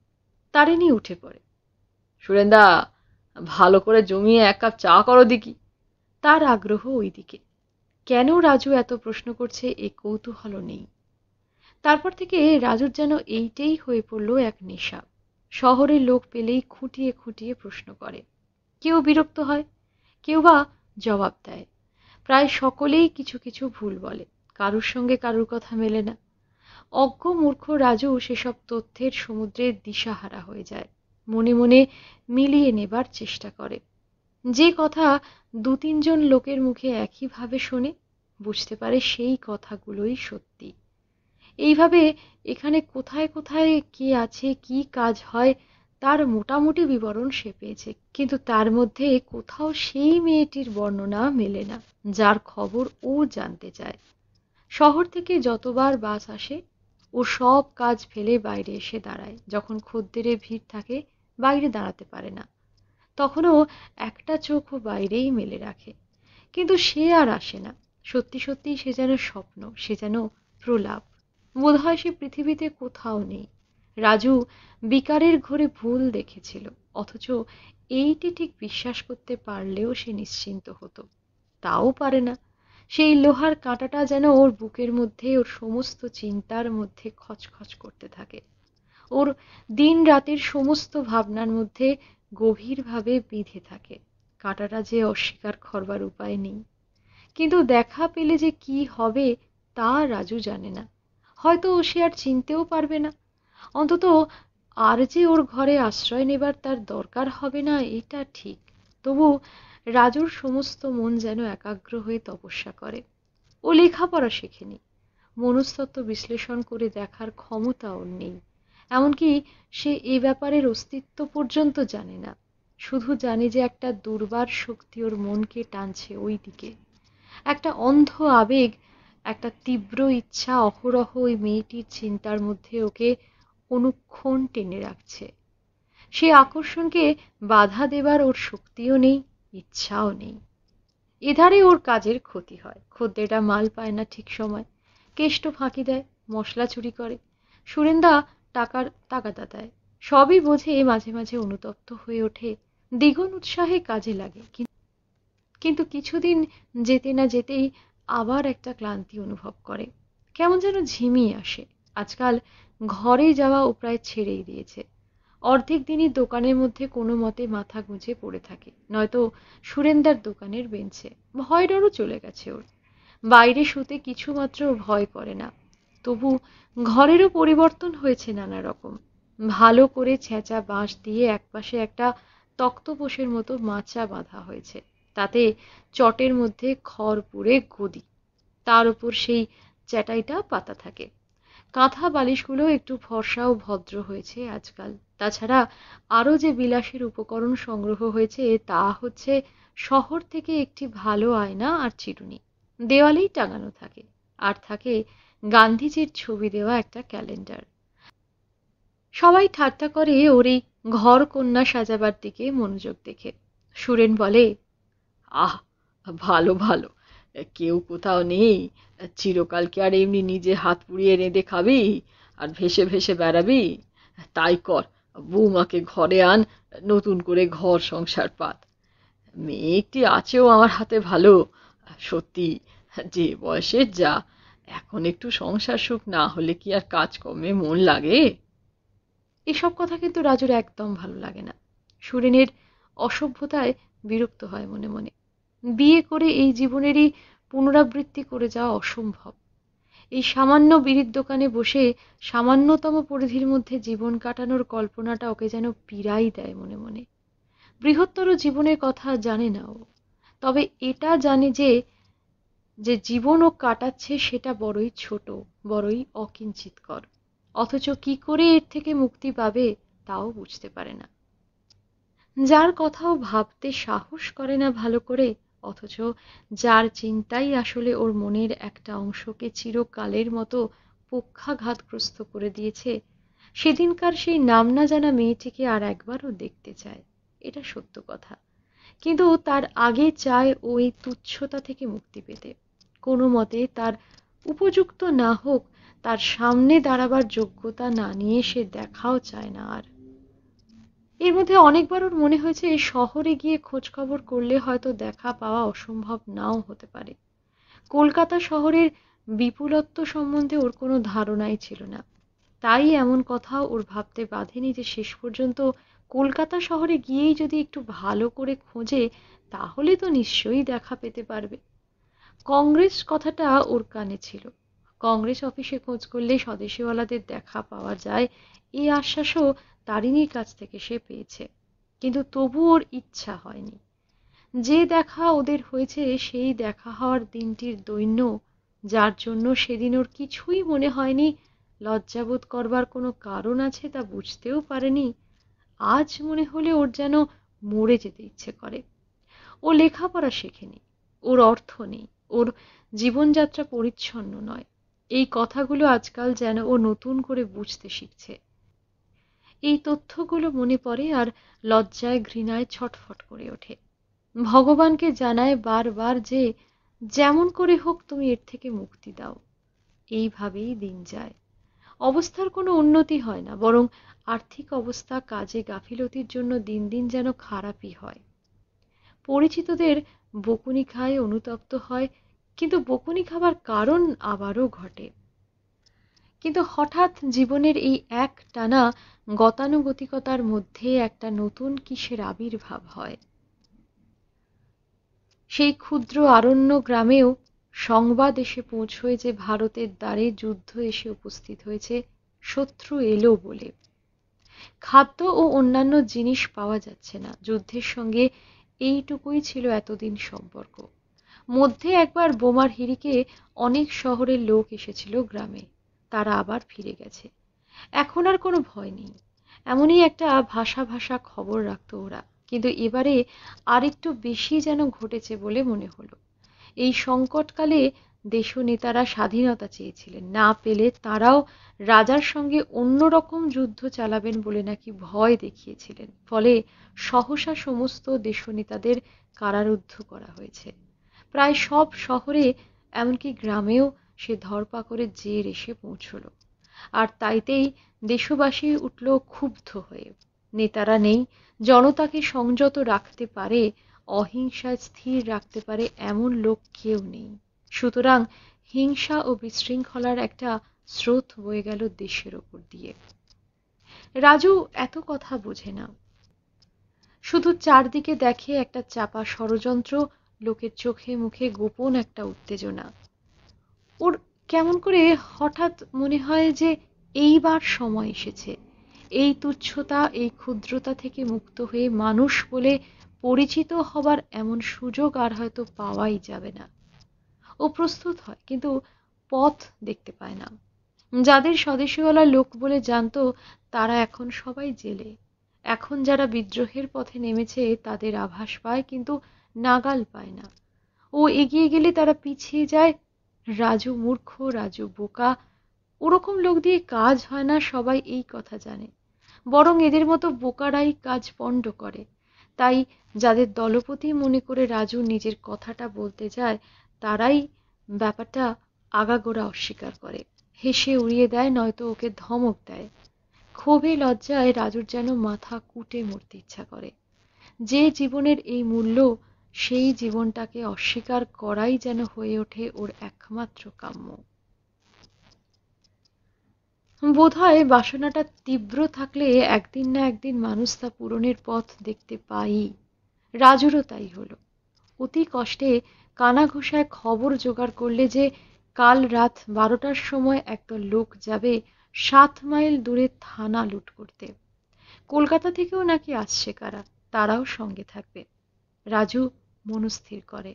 তারিনি উঠে পড়ে সুরেন্দা ভালো করে জমিয়ে এক কাপ চা করো দেখি তার আগ্রহ ওইদিকে কেন রাজু এত প্রশ্ন করছে এ কৌতূহল নেই তারপর থেকে রাজুর যেন এইটাই হয়ে পড়ল এক নেশা শহরের লোক পেলেই খুঁটিয়ে খুঁটিয়ে প্রশ্ন করে কেউ বিরক্ত হয় কেউ বা জবাব দেয় প্রায় সকলেই কিছু কিছু ভুল বলে কারুর সঙ্গে কারুর কথা মেলে না অজ্ঞ মূর্খ রাজু সেসব তথ্যের সমুদ্রে দিশাহারা হয়ে যায় মনে মনে মিলিয়ে নেবার চেষ্টা করে যে কথা দু তিনজন লোকের মুখে একইভাবে শোনে বুঝতে পারে সেই কথাগুলোই সত্যি এইভাবে এখানে কোথায় কোথায় কে আছে কি কাজ হয় তার মোটামুটি বিবরণ সে পেয়েছে কিন্তু তার মধ্যে কোথাও সেই মেয়েটির বর্ণনা মেলে না যার খবর ও জানতে চায় শহর থেকে যতবার বাস আসে ও সব কাজ ফেলে বাইরে এসে দাঁড়ায় যখন খদ্দেরে ভিড় থাকে বাইরে দাঁড়াতে পারে না তখনও একটা চোখও বাইরেই মেলে রাখে কিন্তু সে আর আসে না সত্যি সত্যি সে যেন স্বপ্ন সে যেন প্রলাপ বোধ হয় সে পৃথিবীতে কোথাও নেই রাজু বিকারের ঘরে ভুল দেখেছিল অথচ এইটি ঠিক বিশ্বাস করতে পারলেও সে নিশ্চিন্ত হতো তাও পারে না সেই লোহার কাঁটাটা যেন ওর বুকের মধ্যে ওর সমস্ত চিন্তার মধ্যে খচখচ করতে থাকে ওর দিন রাতের সমস্ত ভাবনার মধ্যে গভীরভাবে বিঁধে থাকে কাঁটাটা যে অস্বীকার করবার উপায় নেই কিন্তু দেখা পেলে যে কি হবে তা রাজু জানে না হয়তো ও সে আর চিনতেও পারবে না অন্তত আর যে ওর ঘরে আশ্রয় নেবার তার দরকার হবে না এটা ঠিক তবু রাজুর সমস্ত মন যেন একাগ্র হয়ে তপস্যা করে ও লেখাপড়া শেখেনি মনস্তত্ত্ব বিশ্লেষণ করে দেখার ক্ষমতা ওর নেই এমনকি সে এ ব্যাপারের অস্তিত্ব পর্যন্ত জানে না শুধু জানে যে একটা দুর্বার শক্তি ওর মনকে টানছে ওই দিকে একটা অন্ধ আবেগ একটা তীব্র ইচ্ছা অহরহ ওই মেয়েটির চিন্তার মধ্যে ওকে অনুক্ষণ টেনে রাখছে সে আকর্ষণকে বাধা দেবার ওর শক্তিও নেই ইচ্ছাও নেই এধারে ওর কাজের ক্ষতি হয় খদ্দেটা মাল পায় না ঠিক সময় কেষ্ট ফাঁকি দেয় মশলা চুরি করে সুরেন্দা টাকার তাগাদা দেয় সবই বোঝে মাঝে মাঝে অনুতপ্ত হয়ে ওঠে দ্বিগুণ উৎসাহে কাজে লাগে কিন্তু কিছুদিন যেতে না যেতেই আবার একটা ক্লান্তি অনুভব করে কেমন যেন ঝিমিয়ে আসে আজকাল ঘরে যাওয়া ও প্রায় ছেড়েই দিয়েছে অর্ধেক দিনই দোকানের মধ্যে কোনো মতে মাথা গুঁজে পড়ে থাকে নয়তো সুরেন্দার দোকানের বেঞ্চে ভয় ডরও চলে গেছে ওর বাইরে শুতে কিছুমাত্র ভয় করে না তবু ঘরেরও পরিবর্তন হয়েছে নানা রকম ভালো করে ছেঁচা বাঁশ দিয়ে একপাশে একটা তক্তপোষের মতো মাচা বাঁধা হয়েছে তাতে চটের মধ্যে খড় পুড়ে গদি তার উপর সেই চ্যাটাইটা পাতা থাকে কাঁথা বালিশগুলো একটু ফর্সা ও ভদ্র হয়েছে আজকাল তাছাড়া আরও যে বিলাসের উপকরণ সংগ্রহ হয়েছে তা হচ্ছে শহর থেকে একটি ভালো আয়না আর চিরুনি দেওয়ালেই টাঙানো থাকে আর থাকে গান্ধীজির ছবি দেওয়া একটা ক্যালেন্ডার সবাই ঠাট্টা করে ওর এই ঘর কন্যা সাজাবার দিকে মনোযোগ দেখে সুরেন বলে আহ ভালো ভালো কেউ কোথাও নেই চিরকালকে আর এমনি নিজে হাত পুড়িয়ে রেঁধে খাবি আর ভেসে ভেসে বেড়াবি তাই কর বৌমাকে ঘরে আন নতুন করে ঘর সংসার পাত মেয়ে একটি আছেও আমার হাতে ভালো সত্যি যে বয়সের যা এখন একটু সংসার সুখ না হলে কি আর কাজ কমে মন লাগে এসব কথা কিন্তু রাজুর একদম ভালো লাগে না সুরেনের অসভ্যতায় বিরক্ত হয় মনে মনে বিয়ে করে এই জীবনেরই পুনরাবৃত্তি করে যাওয়া অসম্ভব এই সামান্য বিড়ির দোকানে বসে সামান্যতম পরিধির মধ্যে জীবন কাটানোর কল্পনাটা ওকে যেন পীড়াই দেয় মনে মনে বৃহত্তর জীবনের কথা জানে না ও তবে এটা জানে যে যে জীবন ও কাটাচ্ছে সেটা বড়ই ছোট বড়ই অকিঞ্চিতকর অথচ কি করে এর থেকে মুক্তি পাবে তাও বুঝতে পারে না যার কথাও ভাবতে সাহস করে না ভালো করে অথচ যার চিন্তাই আসলে ওর মনের একটা অংশকে চিরকালের মতো পক্ষাঘাতগ্রস্ত করে দিয়েছে সেদিনকার সেই নাম না জানা মেয়েটিকে আর একবারও দেখতে চায় এটা সত্য কথা কিন্তু তার আগে চায় ওই তুচ্ছতা থেকে মুক্তি পেতে কোনো মতে তার উপযুক্ত না হোক তার সামনে দাঁড়াবার যোগ্যতা না নিয়ে সে দেখাও চায় না আর এর মধ্যে অনেকবার ওর মনে হয়েছে এই শহরে গিয়ে খোঁজখবর করলে হয়তো দেখা পাওয়া অসম্ভব নাও হতে পারে কলকাতা শহরের বিপুলত্ব সম্বন্ধে ওর কোনো ধারণাই ছিল না তাই এমন কথা ওর ভাবতে বাধেনি যে শেষ পর্যন্ত কলকাতা শহরে গিয়েই যদি একটু ভালো করে খোঁজে তাহলে তো নিশ্চয়ই দেখা পেতে পারবে কংগ্রেস কথাটা ওর কানে ছিল কংগ্রেস অফিসে খোঁজ করলে স্বদেশীওয়ালাদের দেখা পাওয়া যায় এই আশ্বাসও তারিণীর কাছ থেকে সে পেয়েছে কিন্তু তবু ওর ইচ্ছা হয়নি যে দেখা ওদের হয়েছে সেই দেখা হওয়ার দিনটির দৈন্য যার জন্য সেদিন ওর কিছুই মনে হয়নি লজ্জাবোধ করবার কোনো কারণ আছে তা বুঝতেও পারেনি আজ মনে হলে ওর যেন মরে যেতে ইচ্ছে করে ও লেখাপড়া শেখেনি ওর অর্থ নেই ওর জীবনযাত্রা পরিচ্ছন্ন নয় এই কথাগুলো আজকাল যেন ও নতুন করে বুঝতে শিখছে এই তথ্যগুলো মনে পড়ে আর লজ্জায় ঘৃণায় ছটফট করে ওঠে ভগবানকে জানায় বারবার যে যেমন করে হোক তুমি এর থেকে মুক্তি দাও এইভাবেই দিন যায় অবস্থার কোনো উন্নতি হয় না বরং আর্থিক অবস্থা কাজে গাফিলতির জন্য দিন দিন যেন খারাপই হয় পরিচিতদের বকুনি খায় অনুতপ্ত হয় কিন্তু বকুনি খাবার কারণ আবারও ঘটে কিন্তু হঠাৎ জীবনের এই এক টানা গতানুগতিকতার মধ্যে একটা নতুন কিসের আবির্ভাব হয় সেই ক্ষুদ্র আরণ্য গ্রামেও সংবাদ এসে পৌঁছয় যে ভারতের দ্বারে যুদ্ধ এসে উপস্থিত হয়েছে শত্রু এলো বলে খাদ্য ও অন্যান্য জিনিস পাওয়া যাচ্ছে না যুদ্ধের সঙ্গে এইটুকুই ছিল এতদিন সম্পর্ক মধ্যে একবার বোমার হিরিকে অনেক শহরের লোক এসেছিল গ্রামে তারা আবার ফিরে গেছে এখন আর কোনো ভয় নেই এমনই একটা ভাষা ভাষা খবর রাখত ওরা কিন্তু এবারে আরেকটু বেশি যেন ঘটেছে বলে মনে হলো এই সংকটকালে দেশ নেতারা স্বাধীনতা চেয়েছিলেন না পেলে তারাও রাজার সঙ্গে অন্যরকম যুদ্ধ চালাবেন বলে নাকি ভয় দেখিয়েছিলেন ফলে সহসা সমস্ত দেশ নেতাদের কারারুদ্ধ করা হয়েছে প্রায় সব শহরে এমনকি গ্রামেও সে করে জের এসে পৌঁছল আর তাইতেই দেশবাসী উঠল ক্ষুব্ধ হয়ে নেতারা নেই জনতাকে সংযত রাখতে পারে অহিংসা স্থির রাখতে পারে এমন লোক কেউ নেই সুতরাং হিংসা ও বিশৃঙ্খলার একটা স্রোত বয়ে গেল দেশের ওপর দিয়ে রাজু এত কথা বোঝে না শুধু চারদিকে দেখে একটা চাপা ষড়যন্ত্র লোকের চোখে মুখে গোপন একটা উত্তেজনা ওর কেমন করে হঠাৎ মনে হয় যে এইবার সময় এসেছে এই তুচ্ছতা এই ক্ষুদ্রতা থেকে মুক্ত হয়ে মানুষ বলে পরিচিত হবার এমন সুযোগ আর হয়তো পাওয়াই যাবে না ও প্রস্তুত হয় কিন্তু পথ দেখতে পায় না যাদের স্বদেশীওয়ালা লোক বলে জানতো তারা এখন সবাই জেলে এখন যারা বিদ্রোহের পথে নেমেছে তাদের আভাস পায় কিন্তু নাগাল পায় না ও এগিয়ে গেলে তারা পিছিয়ে যায় রাজু মূর্খ রাজু বোকা ওরকম লোক দিয়ে কাজ হয় না সবাই এই কথা জানে বরং এদের মতো বোকারাই কাজ পণ্ড করে তাই যাদের দলপতি মনে করে রাজু নিজের কথাটা বলতে যায় তারাই ব্যাপারটা আগাগোড়া অস্বীকার করে হেসে উড়িয়ে দেয় নয়তো ওকে ধমক দেয় ক্ষোভে লজ্জায় রাজুর যেন মাথা কুটে মরতে ইচ্ছা করে যে জীবনের এই মূল্য সেই জীবনটাকে অস্বীকার করাই যেন হয়ে ওঠে ওর একমাত্র কাম্য বোধ হয় বাসনাটা তীব্র থাকলে একদিন না একদিন মানুষ তা পূরণের পথ দেখতে পাই রাজুরও তাই হলো অতি কষ্টে কানাঘোষায় খবর জোগাড় করলে যে কাল রাত বারোটার সময় একটা লোক যাবে সাত মাইল দূরে থানা লুট করতে কলকাতা থেকেও নাকি আসছে কারা তারাও সঙ্গে থাকবে রাজু মনস্থির করে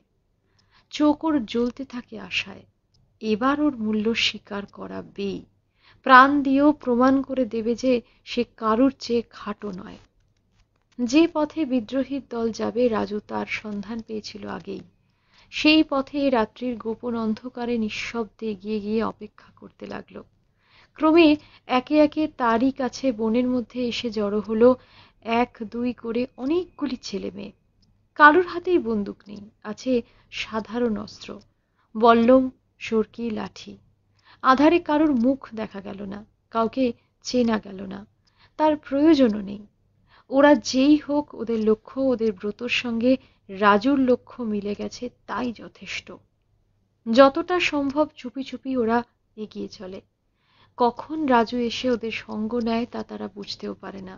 চোকর জ্বলতে থাকে আশায় এবার ওর মূল্য স্বীকার করাবেই প্রাণ দিয়েও প্রমাণ করে দেবে যে সে কারুর চেয়ে খাটো নয় যে পথে বিদ্রোহীর দল যাবে রাজু তার সন্ধান পেয়েছিল আগেই সেই পথে রাত্রির গোপন অন্ধকারে নিঃশব্দে এগিয়ে গিয়ে অপেক্ষা করতে লাগল ক্রমে একে একে তারই কাছে বনের মধ্যে এসে জড়ো হলো এক দুই করে অনেকগুলি ছেলে মেয়ে কারোর হাতেই বন্দুক নেই আছে সাধারণ অস্ত্র বল্লম সরকি লাঠি আধারে কারোর মুখ দেখা গেল না কাউকে চেনা গেল না তার প্রয়োজনও নেই ওরা যেই হোক ওদের লক্ষ্য ওদের ব্রতর সঙ্গে রাজুর লক্ষ্য মিলে গেছে তাই যথেষ্ট যতটা সম্ভব চুপি চুপি ওরা এগিয়ে চলে কখন রাজু এসে ওদের সঙ্গ নেয় তা তারা বুঝতেও পারে না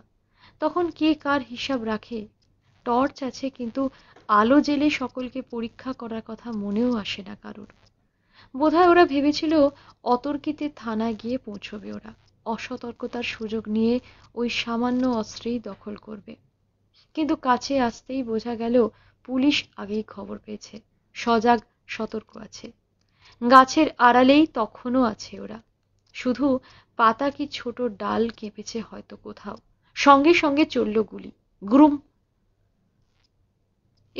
তখন কে কার হিসাব রাখে টর্চ আছে কিন্তু আলো জেলে সকলকে পরীক্ষা করার কথা মনেও আসে না কারোর বোধহয় ওরা ভেবেছিল অতর্কিতে থানায় গিয়ে পৌঁছবে ওরা অসতর্কতার সুযোগ নিয়ে ওই সামান্য অস্ত্রেই দখল করবে কিন্তু কাছে আসতেই বোঝা গেল পুলিশ আগেই খবর পেয়েছে সজাগ সতর্ক আছে গাছের আড়ালেই তখনও আছে ওরা শুধু পাতা কি ছোট ডাল কেঁপেছে হয়তো কোথাও সঙ্গে সঙ্গে চলল গুলি গ্রুম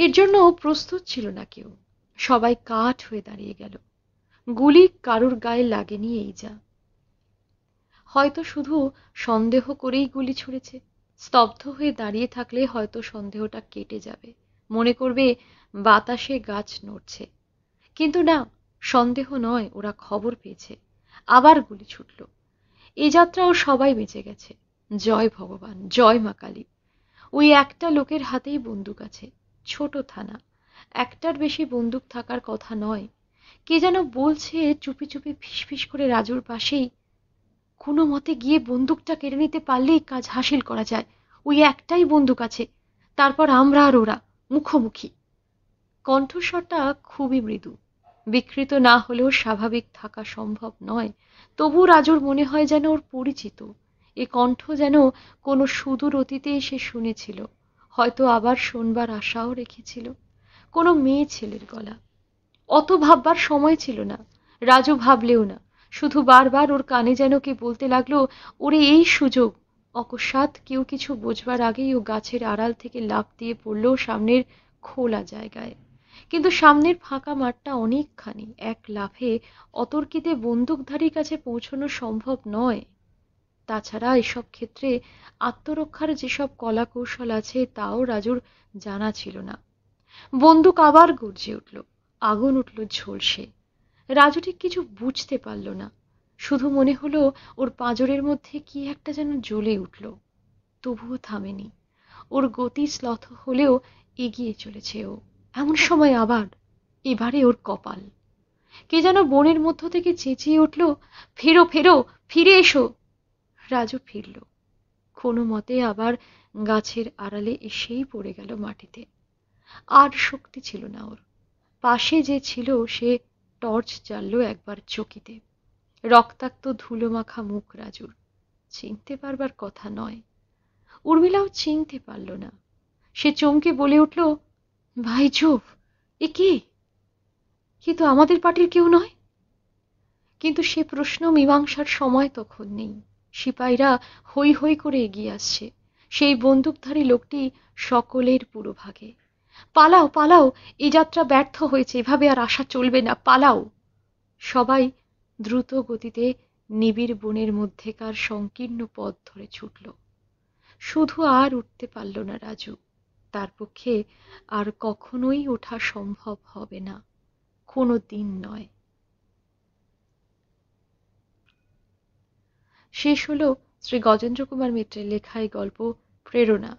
এর জন্য প্রস্তুত ছিল না কেউ সবাই কাঠ হয়ে দাঁড়িয়ে গেল গুলি কারুর গায়ে লাগেনি এই যা হয়তো শুধু সন্দেহ করেই গুলি ছুঁড়েছে স্তব্ধ হয়ে দাঁড়িয়ে থাকলে হয়তো সন্দেহটা কেটে যাবে মনে করবে বাতাসে গাছ নড়ছে কিন্তু না সন্দেহ নয় ওরা খবর পেয়েছে আবার গুলি ছুটল এ যাত্রাও সবাই বেঁচে গেছে জয় ভগবান জয় মা কালী ওই একটা লোকের হাতেই বন্দুক আছে ছোট থানা একটার বেশি বন্দুক থাকার কথা নয় কে যেন বলছে চুপি চুপি ফিসফিস করে রাজুর পাশেই কোনো মতে গিয়ে বন্দুকটা কেড়ে নিতে পারলেই কাজ হাসিল করা যায় ওই একটাই বন্দুক আছে তারপর আমরা আর ওরা মুখোমুখি কণ্ঠস্বরটা খুবই মৃদু বিকৃত না হলেও স্বাভাবিক থাকা সম্ভব নয় তবু রাজুর মনে হয় যেন ওর পরিচিত এ কণ্ঠ যেন কোনো সুদূর অতীতেই সে শুনেছিল হয়তো আবার শোনবার আশাও রেখেছিল কোনো মেয়ে ছেলের গলা অত ভাববার সময় ছিল না রাজু ভাবলেও না শুধু বারবার ওর কানে যেন কে বলতে লাগলো ওরে এই সুযোগ অকস্মাৎ কেউ কিছু বোঝবার আগেই ও গাছের আড়াল থেকে লাফ দিয়ে পড়ল সামনের খোলা জায়গায় কিন্তু সামনের ফাঁকা মাঠটা অনেকখানি এক লাফে অতর্কিতে বন্দুকধারীর কাছে পৌঁছানো সম্ভব নয় তাছাড়া এসব ক্ষেত্রে আত্মরক্ষার যেসব কলা কৌশল আছে তাও রাজুর জানা ছিল না বন্দুক আবার গর্জে উঠল আগুন উঠল ঝলসে রাজু ঠিক কিছু বুঝতে পারল না শুধু মনে হলো ওর পাঁজরের মধ্যে কি একটা যেন জ্বলে উঠল তবুও থামেনি ওর গতি শ্লথ হলেও এগিয়ে চলেছে ও এমন সময় আবার এবারে ওর কপাল কে যেন বনের মধ্য থেকে চেঁচিয়ে উঠল ফেরো ফেরো ফিরে এসো রাজু ফিরল কোনো মতে আবার গাছের আড়ালে এসেই পড়ে গেল মাটিতে আর শক্তি ছিল না ওর পাশে যে ছিল সে টর্চ জ্বালল একবার চকিতে রক্তাক্ত ধুলো মাখা মুখ রাজুর চিনতে পারবার কথা নয় উর্মিলাও চিনতে পারল না সে চমকে বলে উঠল ভাই চোপ এ কে কিন্তু আমাদের পার্টির কেউ নয় কিন্তু সে প্রশ্ন মীমাংসার সময় তখন নেই সিপাহীরা হৈ হৈ করে এগিয়ে আসছে সেই বন্দুকধারী লোকটি সকলের পুরোভাগে পালাও পালাও এ যাত্রা ব্যর্থ হয়েছে এভাবে আর আশা চলবে না পালাও সবাই দ্রুত গতিতে নিবিড় বনের মধ্যেকার সংকীর্ণ পথ ধরে ছুটল শুধু আর উঠতে পারল না রাজু তার পক্ষে আর কখনোই ওঠা সম্ভব হবে না কোনো দিন নয় শেষ হল শ্রী গজেন্দ্র কুমার মিত্রের লেখা এই গল্প প্রেরণা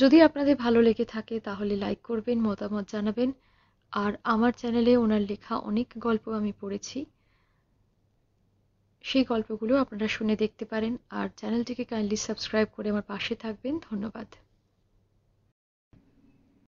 যদি আপনাদের ভালো লেগে থাকে তাহলে লাইক করবেন মতামত জানাবেন আর আমার চ্যানেলে ওনার লেখা অনেক গল্প আমি পড়েছি সেই গল্পগুলো আপনারা শুনে দেখতে পারেন আর চ্যানেলটিকে কাইন্ডলি সাবস্ক্রাইব করে আমার পাশে থাকবেন ধন্যবাদ